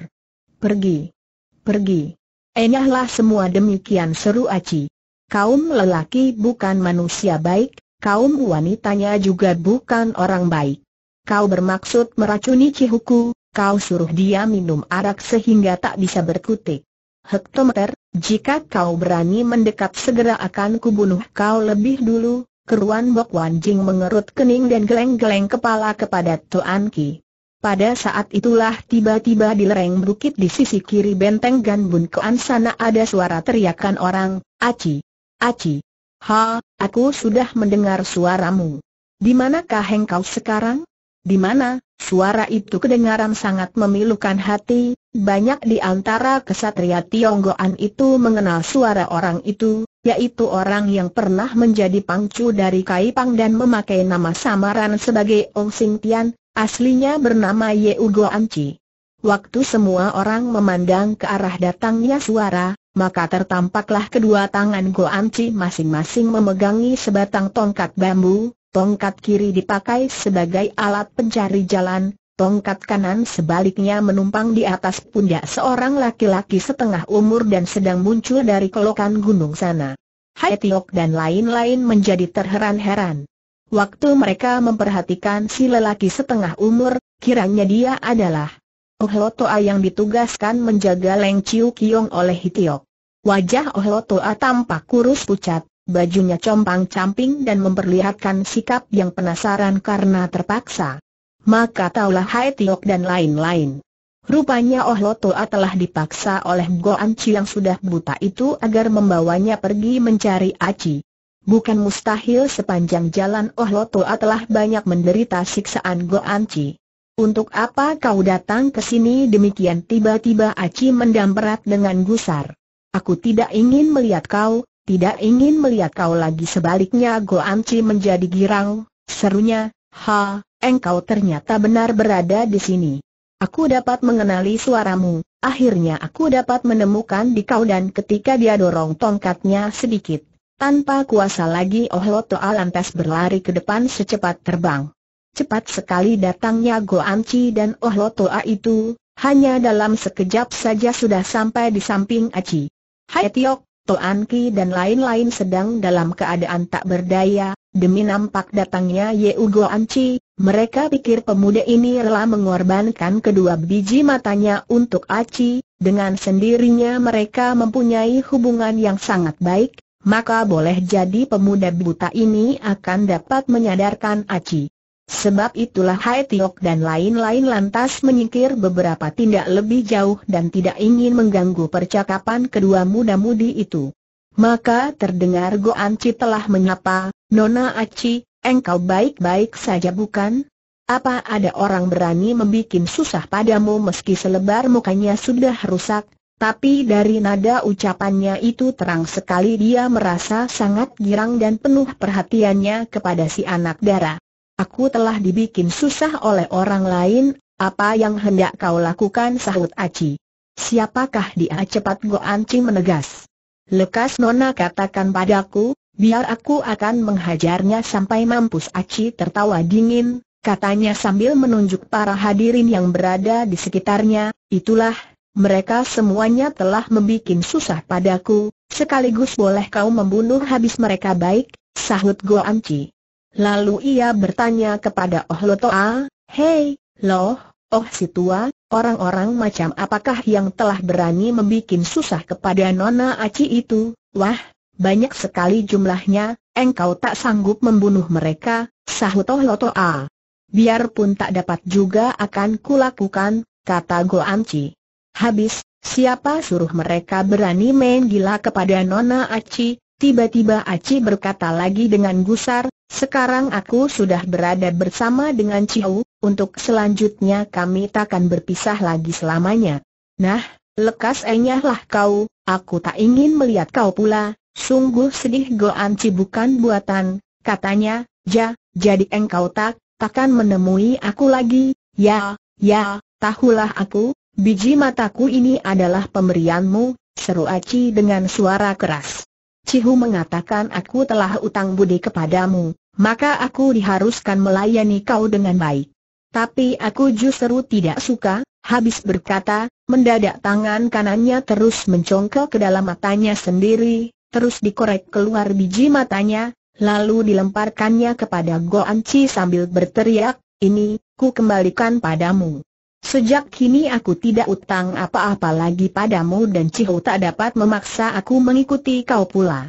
Speaker 1: Pergi. Pergi. Enyahlah semua demikian seru Aci. Kaum lelaki bukan manusia baik, kaum wanitanya juga bukan orang baik. Kau bermaksud meracuni Cihuku, kau suruh dia minum arak sehingga tak bisa berkutik hektometer, jika kau berani mendekat segera akan kubunuh kau lebih dulu, keruan Bok Wan Jing mengerut kening dan geleng-geleng kepala kepada Tuan Ki. Pada saat itulah tiba-tiba di lereng bukit di sisi kiri benteng Ganbun Kuan sana ada suara teriakan orang, Aci, Aci. Ha, aku sudah mendengar suaramu. Di manakah engkau sekarang? Di mana? Suara itu kedengaran sangat memilukan hati, banyak di antara kesatria Tionggoan itu mengenal suara orang itu, yaitu orang yang pernah menjadi pangcu dari Kaipang dan memakai nama samaran sebagai Ong Sing Tian, aslinya bernama Ye Ugo Anci. Waktu semua orang memandang ke arah datangnya suara, maka tertampaklah kedua tangan Go Anci masing-masing memegangi sebatang tongkat bambu, tongkat kiri dipakai sebagai alat pencari jalan, tongkat kanan sebaliknya menumpang di atas pundak seorang laki-laki setengah umur dan sedang muncul dari kelokan gunung sana. Hai dan lain-lain menjadi terheran-heran. Waktu mereka memperhatikan si lelaki setengah umur, kiranya dia adalah Oh yang ditugaskan menjaga Leng Chiu Kiong oleh Hitiok. Wajah Oh Toa tampak kurus pucat, Bajunya compang-camping dan memperlihatkan sikap yang penasaran karena terpaksa. Maka taulah Hai Tiok dan lain-lain. Rupanya Oh Lotoa telah dipaksa oleh Goan Chi yang sudah buta itu agar membawanya pergi mencari Aci. Bukan mustahil sepanjang jalan Oh Lotoa telah banyak menderita siksaan Goan Chi. Untuk apa kau datang ke sini demikian tiba-tiba Aci mendamperat dengan gusar. Aku tidak ingin melihat kau, tidak ingin melihat kau lagi sebaliknya Go Anci menjadi girang, serunya, ha, engkau ternyata benar berada di sini. Aku dapat mengenali suaramu, akhirnya aku dapat menemukan di kau dan ketika dia dorong tongkatnya sedikit, tanpa kuasa lagi Oh Lotoa lantas berlari ke depan secepat terbang. Cepat sekali datangnya Go Anci dan Oh Lotoa itu, hanya dalam sekejap saja sudah sampai di samping Aci. Hai Tiok, Toan Ki dan lain-lain sedang dalam keadaan tak berdaya, demi nampak datangnya Ye Ugo Anci, mereka pikir pemuda ini rela mengorbankan kedua biji matanya untuk Aci, dengan sendirinya mereka mempunyai hubungan yang sangat baik, maka boleh jadi pemuda buta ini akan dapat menyadarkan Aci. Sebab itulah Hai Tiok dan lain-lain lantas menyingkir beberapa tindak lebih jauh dan tidak ingin mengganggu percakapan kedua muda-mudi itu. Maka terdengar Go Anci telah menyapa, Nona Aci, engkau baik-baik saja bukan? Apa ada orang berani membuat susah padamu meski selebar mukanya sudah rusak, tapi dari nada ucapannya itu terang sekali dia merasa sangat girang dan penuh perhatiannya kepada si anak darah. Aku telah dibikin susah oleh orang lain, apa yang hendak kau lakukan sahut Aci. Siapakah dia cepat Go Anci menegas. Lekas Nona katakan padaku, biar aku akan menghajarnya sampai mampus Aci tertawa dingin, katanya sambil menunjuk para hadirin yang berada di sekitarnya, itulah, mereka semuanya telah membuat susah padaku, sekaligus boleh kau membunuh habis mereka baik, sahut Go Anci. Lalu ia bertanya kepada Oh Lo Toa, Hei, Loh, Oh si tua, orang-orang macam apakah yang telah berani membuat susah kepada Nona Aci itu? Wah, banyak sekali jumlahnya, engkau tak sanggup membunuh mereka, sahut Oh Lo Toa. Biarpun tak dapat juga akan kulakukan, kata Go Anci. Habis, siapa suruh mereka berani main gila kepada Nona Aci? Tiba-tiba Aci berkata lagi dengan gusar, sekarang aku sudah berada bersama dengan Ciu, untuk selanjutnya kami takkan berpisah lagi selamanya. Nah, lekas enyahlah kau, aku tak ingin melihat kau pula, sungguh sedih Goan Ci bukan buatan, katanya, ja, jadi engkau tak, takkan menemui aku lagi, ya, ya, tahulah aku, biji mataku ini adalah pemberianmu, seru Aci dengan suara keras. Cihu mengatakan aku telah utang budi kepadamu, maka aku diharuskan melayani kau dengan baik. Tapi aku justru tidak suka, habis berkata, mendadak tangan kanannya terus mencongkel ke dalam matanya sendiri, terus dikorek keluar biji matanya, lalu dilemparkannya kepada Goan Chi sambil berteriak, ini, ku kembalikan padamu. Sejak kini aku tidak utang apa-apa lagi padamu dan Cihou tak dapat memaksa aku mengikuti kau pula.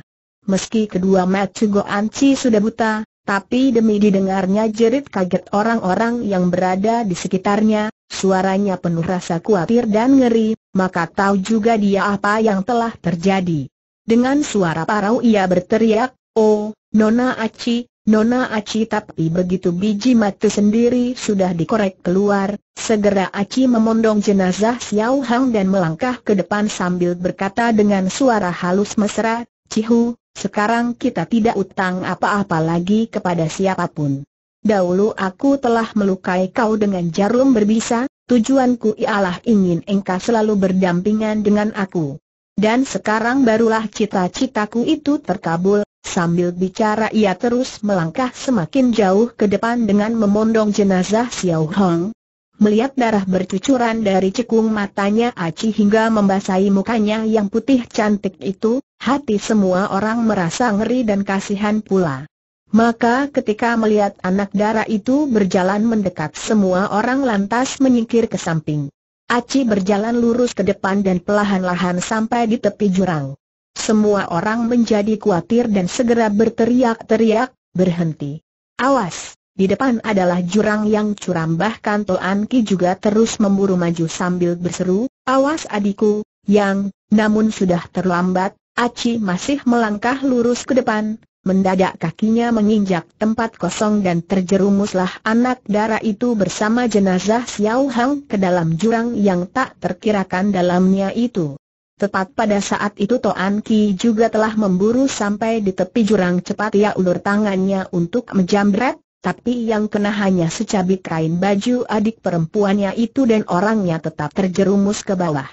Speaker 1: Meski kedua mata Goan Chi sudah buta, tapi demi didengarnya jerit kaget orang-orang yang berada di sekitarnya, suaranya penuh rasa khawatir dan ngeri, maka tahu juga dia apa yang telah terjadi. Dengan suara parau ia berteriak, Oh, Nona Aci, Nona Aci tapi begitu biji mati sendiri sudah dikorek keluar, segera Aci memondong jenazah Xiao Hang dan melangkah ke depan sambil berkata dengan suara halus mesra, Cihu, sekarang kita tidak utang apa-apa lagi kepada siapapun. Dahulu aku telah melukai kau dengan jarum berbisa, tujuanku ialah ingin engkau selalu berdampingan dengan aku. Dan sekarang barulah cita-citaku itu terkabul, sambil bicara ia terus melangkah semakin jauh ke depan dengan memondong jenazah Xiao Hong, Melihat darah bercucuran dari cekung matanya Aci hingga membasahi mukanya yang putih cantik itu, hati semua orang merasa ngeri dan kasihan pula. Maka ketika melihat anak darah itu berjalan mendekat semua orang lantas menyingkir ke samping. Aci berjalan lurus ke depan dan perlahan-lahan sampai di tepi jurang. Semua orang menjadi khawatir dan segera berteriak-teriak, berhenti. Awas! Di depan adalah jurang yang curam bahkan Toan Ki juga terus memburu maju sambil berseru, awas adikku, yang, namun sudah terlambat, Aci masih melangkah lurus ke depan, mendadak kakinya menginjak tempat kosong dan terjerumuslah anak darah itu bersama jenazah Xiao Hang ke dalam jurang yang tak terkirakan dalamnya itu. Tepat pada saat itu Toan Ki juga telah memburu sampai di tepi jurang cepat ia ulur tangannya untuk menjambret, tapi yang kena hanya secabik kain baju adik perempuannya itu dan orangnya tetap terjerumus ke bawah.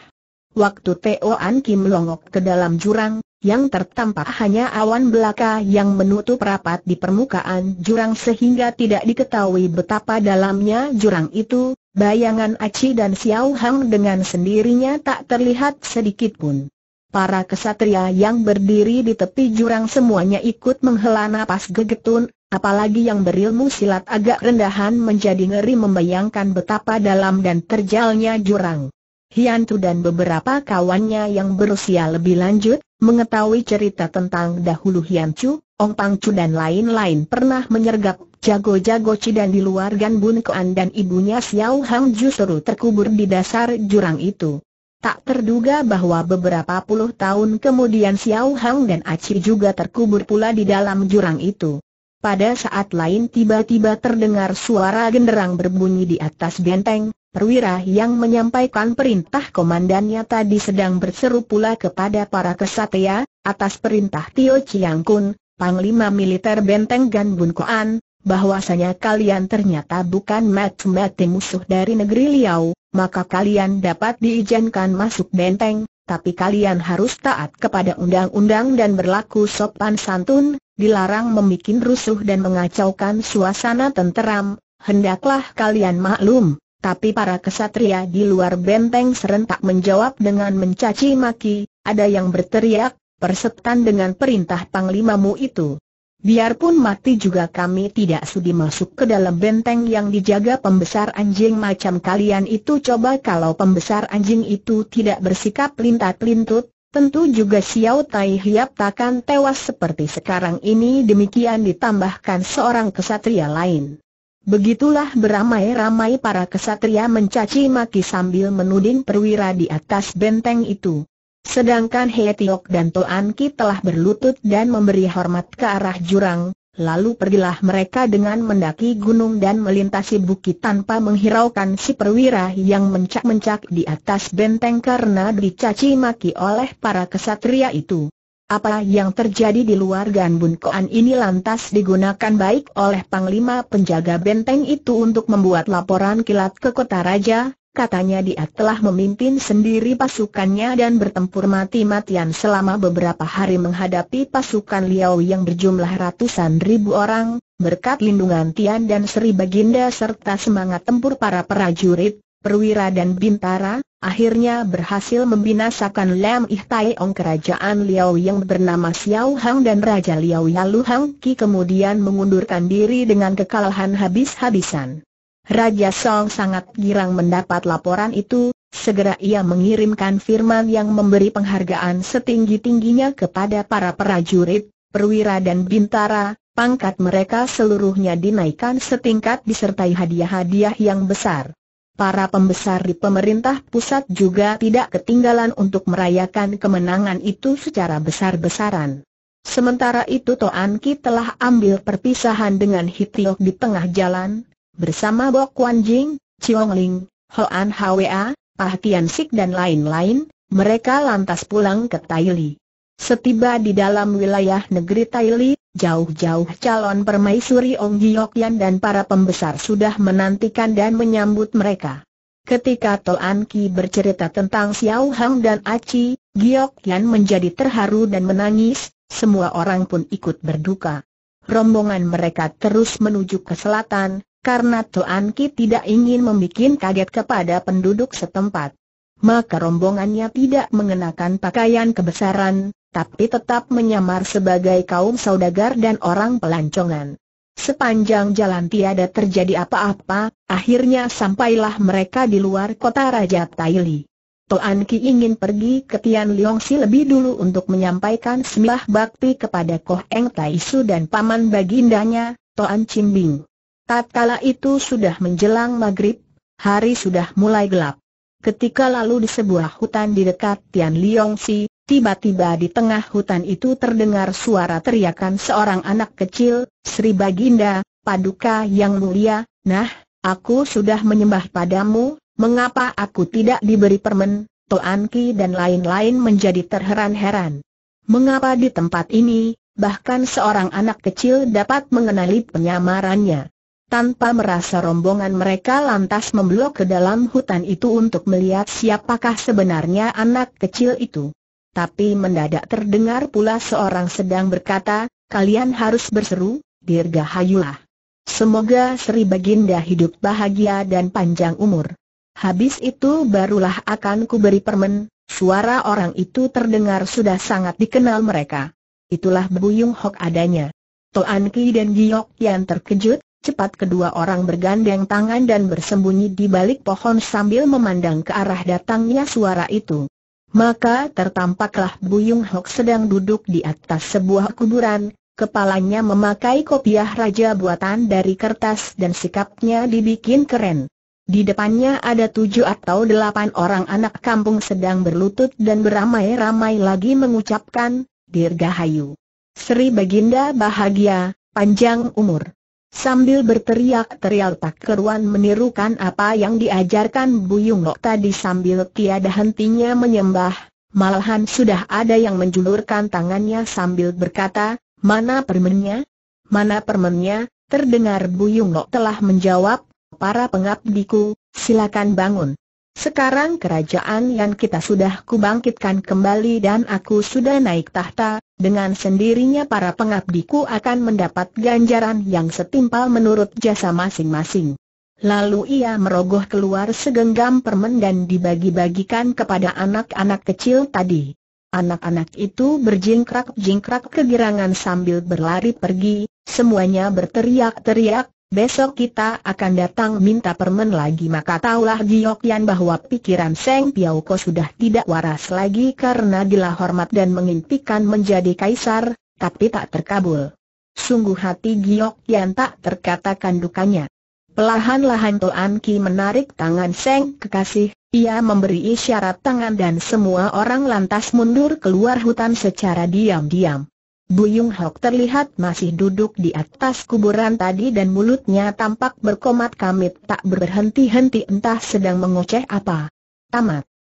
Speaker 1: Waktu An Kim longok ke dalam jurang, yang tertampak hanya awan belaka yang menutup rapat di permukaan jurang sehingga tidak diketahui betapa dalamnya jurang itu, bayangan Aci dan Xiao Hang dengan sendirinya tak terlihat sedikit pun. Para kesatria yang berdiri di tepi jurang semuanya ikut menghela napas gegetun, Apalagi yang berilmu silat agak rendahan menjadi ngeri membayangkan betapa dalam dan terjalnya jurang. Hiantu dan beberapa kawannya yang berusia lebih lanjut, mengetahui cerita tentang dahulu Hiantu, Ong Pangcu dan lain-lain pernah menyergap jago-jago Cidan di luar Gan Bun Kuan dan ibunya Xiao Hang justru terkubur di dasar jurang itu. Tak terduga bahwa beberapa puluh tahun kemudian Xiao Hang dan Aci juga terkubur pula di dalam jurang itu. Pada saat lain tiba-tiba terdengar suara genderang berbunyi di atas benteng, perwira yang menyampaikan perintah komandannya tadi sedang berseru pula kepada para kesatria, atas perintah Tio Chiang Kun, Panglima Militer Benteng Gan Bun Koan, bahwasanya kalian ternyata bukan mati-mati musuh dari negeri Liao, maka kalian dapat diizinkan masuk benteng, tapi kalian harus taat kepada undang-undang dan berlaku sopan santun, dilarang membuat rusuh dan mengacaukan suasana tenteram, hendaklah kalian maklum. Tapi para kesatria di luar benteng serentak menjawab dengan mencaci maki, ada yang berteriak, persetan dengan perintah panglimamu itu. Biarpun mati juga kami tidak sudi masuk ke dalam benteng yang dijaga pembesar anjing macam kalian itu Coba kalau pembesar anjing itu tidak bersikap lintat-lintut, tentu juga Xiao Tai Hiap takkan tewas seperti sekarang ini Demikian ditambahkan seorang kesatria lain Begitulah beramai-ramai para kesatria mencaci maki sambil menuding perwira di atas benteng itu Sedangkan Hetiok dan Toan Ki telah berlutut dan memberi hormat ke arah jurang, lalu pergilah mereka dengan mendaki gunung dan melintasi bukit tanpa menghiraukan si perwira yang mencak-mencak di atas benteng karena dicaci maki oleh para kesatria itu. Apa yang terjadi di luar Ganbun Koan ini lantas digunakan baik oleh Panglima penjaga benteng itu untuk membuat laporan kilat ke kota raja, Katanya dia telah memimpin sendiri pasukannya dan bertempur mati-matian selama beberapa hari menghadapi pasukan Liao yang berjumlah ratusan ribu orang, berkat lindungan Tian dan Sri Baginda serta semangat tempur para prajurit, perwira dan bintara, akhirnya berhasil membinasakan Lam Ih Tai kerajaan Liao yang bernama Xiao Hang dan Raja Liao Yalu Hang Ki kemudian mengundurkan diri dengan kekalahan habis-habisan. Raja Song sangat girang mendapat laporan itu, segera ia mengirimkan firman yang memberi penghargaan setinggi-tingginya kepada para prajurit, perwira dan bintara, pangkat mereka seluruhnya dinaikkan setingkat disertai hadiah-hadiah yang besar. Para pembesar di pemerintah pusat juga tidak ketinggalan untuk merayakan kemenangan itu secara besar-besaran. Sementara itu Toan Ki telah ambil perpisahan dengan Hitiok di tengah jalan, Bersama Bok Wan Jing, Chiong Ling, Hoan Hwa, Ah Tian Sik dan lain-lain, mereka lantas pulang ke Taili. Setiba di dalam wilayah negeri Taili, jauh-jauh calon permaisuri Ong Giok Yan dan para pembesar sudah menantikan dan menyambut mereka. Ketika Toan Ki bercerita tentang Xiao Hang dan Aci, Yan menjadi terharu dan menangis, semua orang pun ikut berduka. Rombongan mereka terus menuju ke selatan, karena Tuan Ki tidak ingin membuat kaget kepada penduduk setempat. Maka rombongannya tidak mengenakan pakaian kebesaran, tapi tetap menyamar sebagai kaum saudagar dan orang pelancongan. Sepanjang jalan tiada terjadi apa-apa, akhirnya sampailah mereka di luar kota Raja Taili. Tuan Ki ingin pergi ke Tian Liongsi lebih dulu untuk menyampaikan semilah bakti kepada Koh Eng Taisu dan paman bagindanya, Toan Chimbing. Tatkala itu sudah menjelang maghrib, hari sudah mulai gelap. Ketika lalu di sebuah hutan di dekat Tian Liongsi, tiba-tiba di tengah hutan itu terdengar suara teriakan seorang anak kecil, Sri Baginda, Paduka yang mulia, nah, aku sudah menyembah padamu, mengapa aku tidak diberi permen, Toan dan lain-lain menjadi terheran-heran. Mengapa di tempat ini, bahkan seorang anak kecil dapat mengenali penyamarannya? Tanpa merasa rombongan mereka lantas memblok ke dalam hutan itu untuk melihat siapakah sebenarnya anak kecil itu. Tapi mendadak terdengar pula seorang sedang berkata, kalian harus berseru, dirgahayulah. Semoga Sri Baginda hidup bahagia dan panjang umur. Habis itu barulah akan kuberi permen, suara orang itu terdengar sudah sangat dikenal mereka. Itulah Buyung Hok adanya. Toan Ki dan Giok yang terkejut, Cepat kedua orang bergandeng tangan dan bersembunyi di balik pohon sambil memandang ke arah datangnya suara itu. Maka tertampaklah Buyung Hok sedang duduk di atas sebuah kuburan, kepalanya memakai kopiah raja buatan dari kertas dan sikapnya dibikin keren. Di depannya ada tujuh atau delapan orang anak kampung sedang berlutut dan beramai-ramai lagi mengucapkan, Dirgahayu. Sri Baginda bahagia, panjang umur. Sambil berteriak-teriak tak keruan menirukan apa yang diajarkan Buyung Nok tadi sambil tiada hentinya menyembah, malahan sudah ada yang menjulurkan tangannya sambil berkata, mana permennya? Mana permennya? Terdengar Buyung Nok telah menjawab, para pengabdiku, silakan bangun. Sekarang kerajaan yang kita sudah kubangkitkan kembali dan aku sudah naik tahta, dengan sendirinya para pengabdiku akan mendapat ganjaran yang setimpal menurut jasa masing-masing. Lalu ia merogoh keluar segenggam permen dan dibagi-bagikan kepada anak-anak kecil tadi. Anak-anak itu berjingkrak-jingkrak kegirangan sambil berlari pergi, semuanya berteriak-teriak, Besok kita akan datang minta permen lagi maka taulah Yan bahwa pikiran Seng Piauko sudah tidak waras lagi karena dilah hormat dan mengimpikan menjadi kaisar, tapi tak terkabul. Sungguh hati Giok Yan tak terkatakan dukanya. Pelahan-lahan Toan Ki menarik tangan Seng kekasih, ia memberi isyarat tangan dan semua orang lantas mundur keluar hutan secara diam-diam. Buyung Hok terlihat masih duduk di atas kuburan tadi dan mulutnya tampak berkomat kamit tak berhenti-henti entah sedang mengoceh apa. Tamat.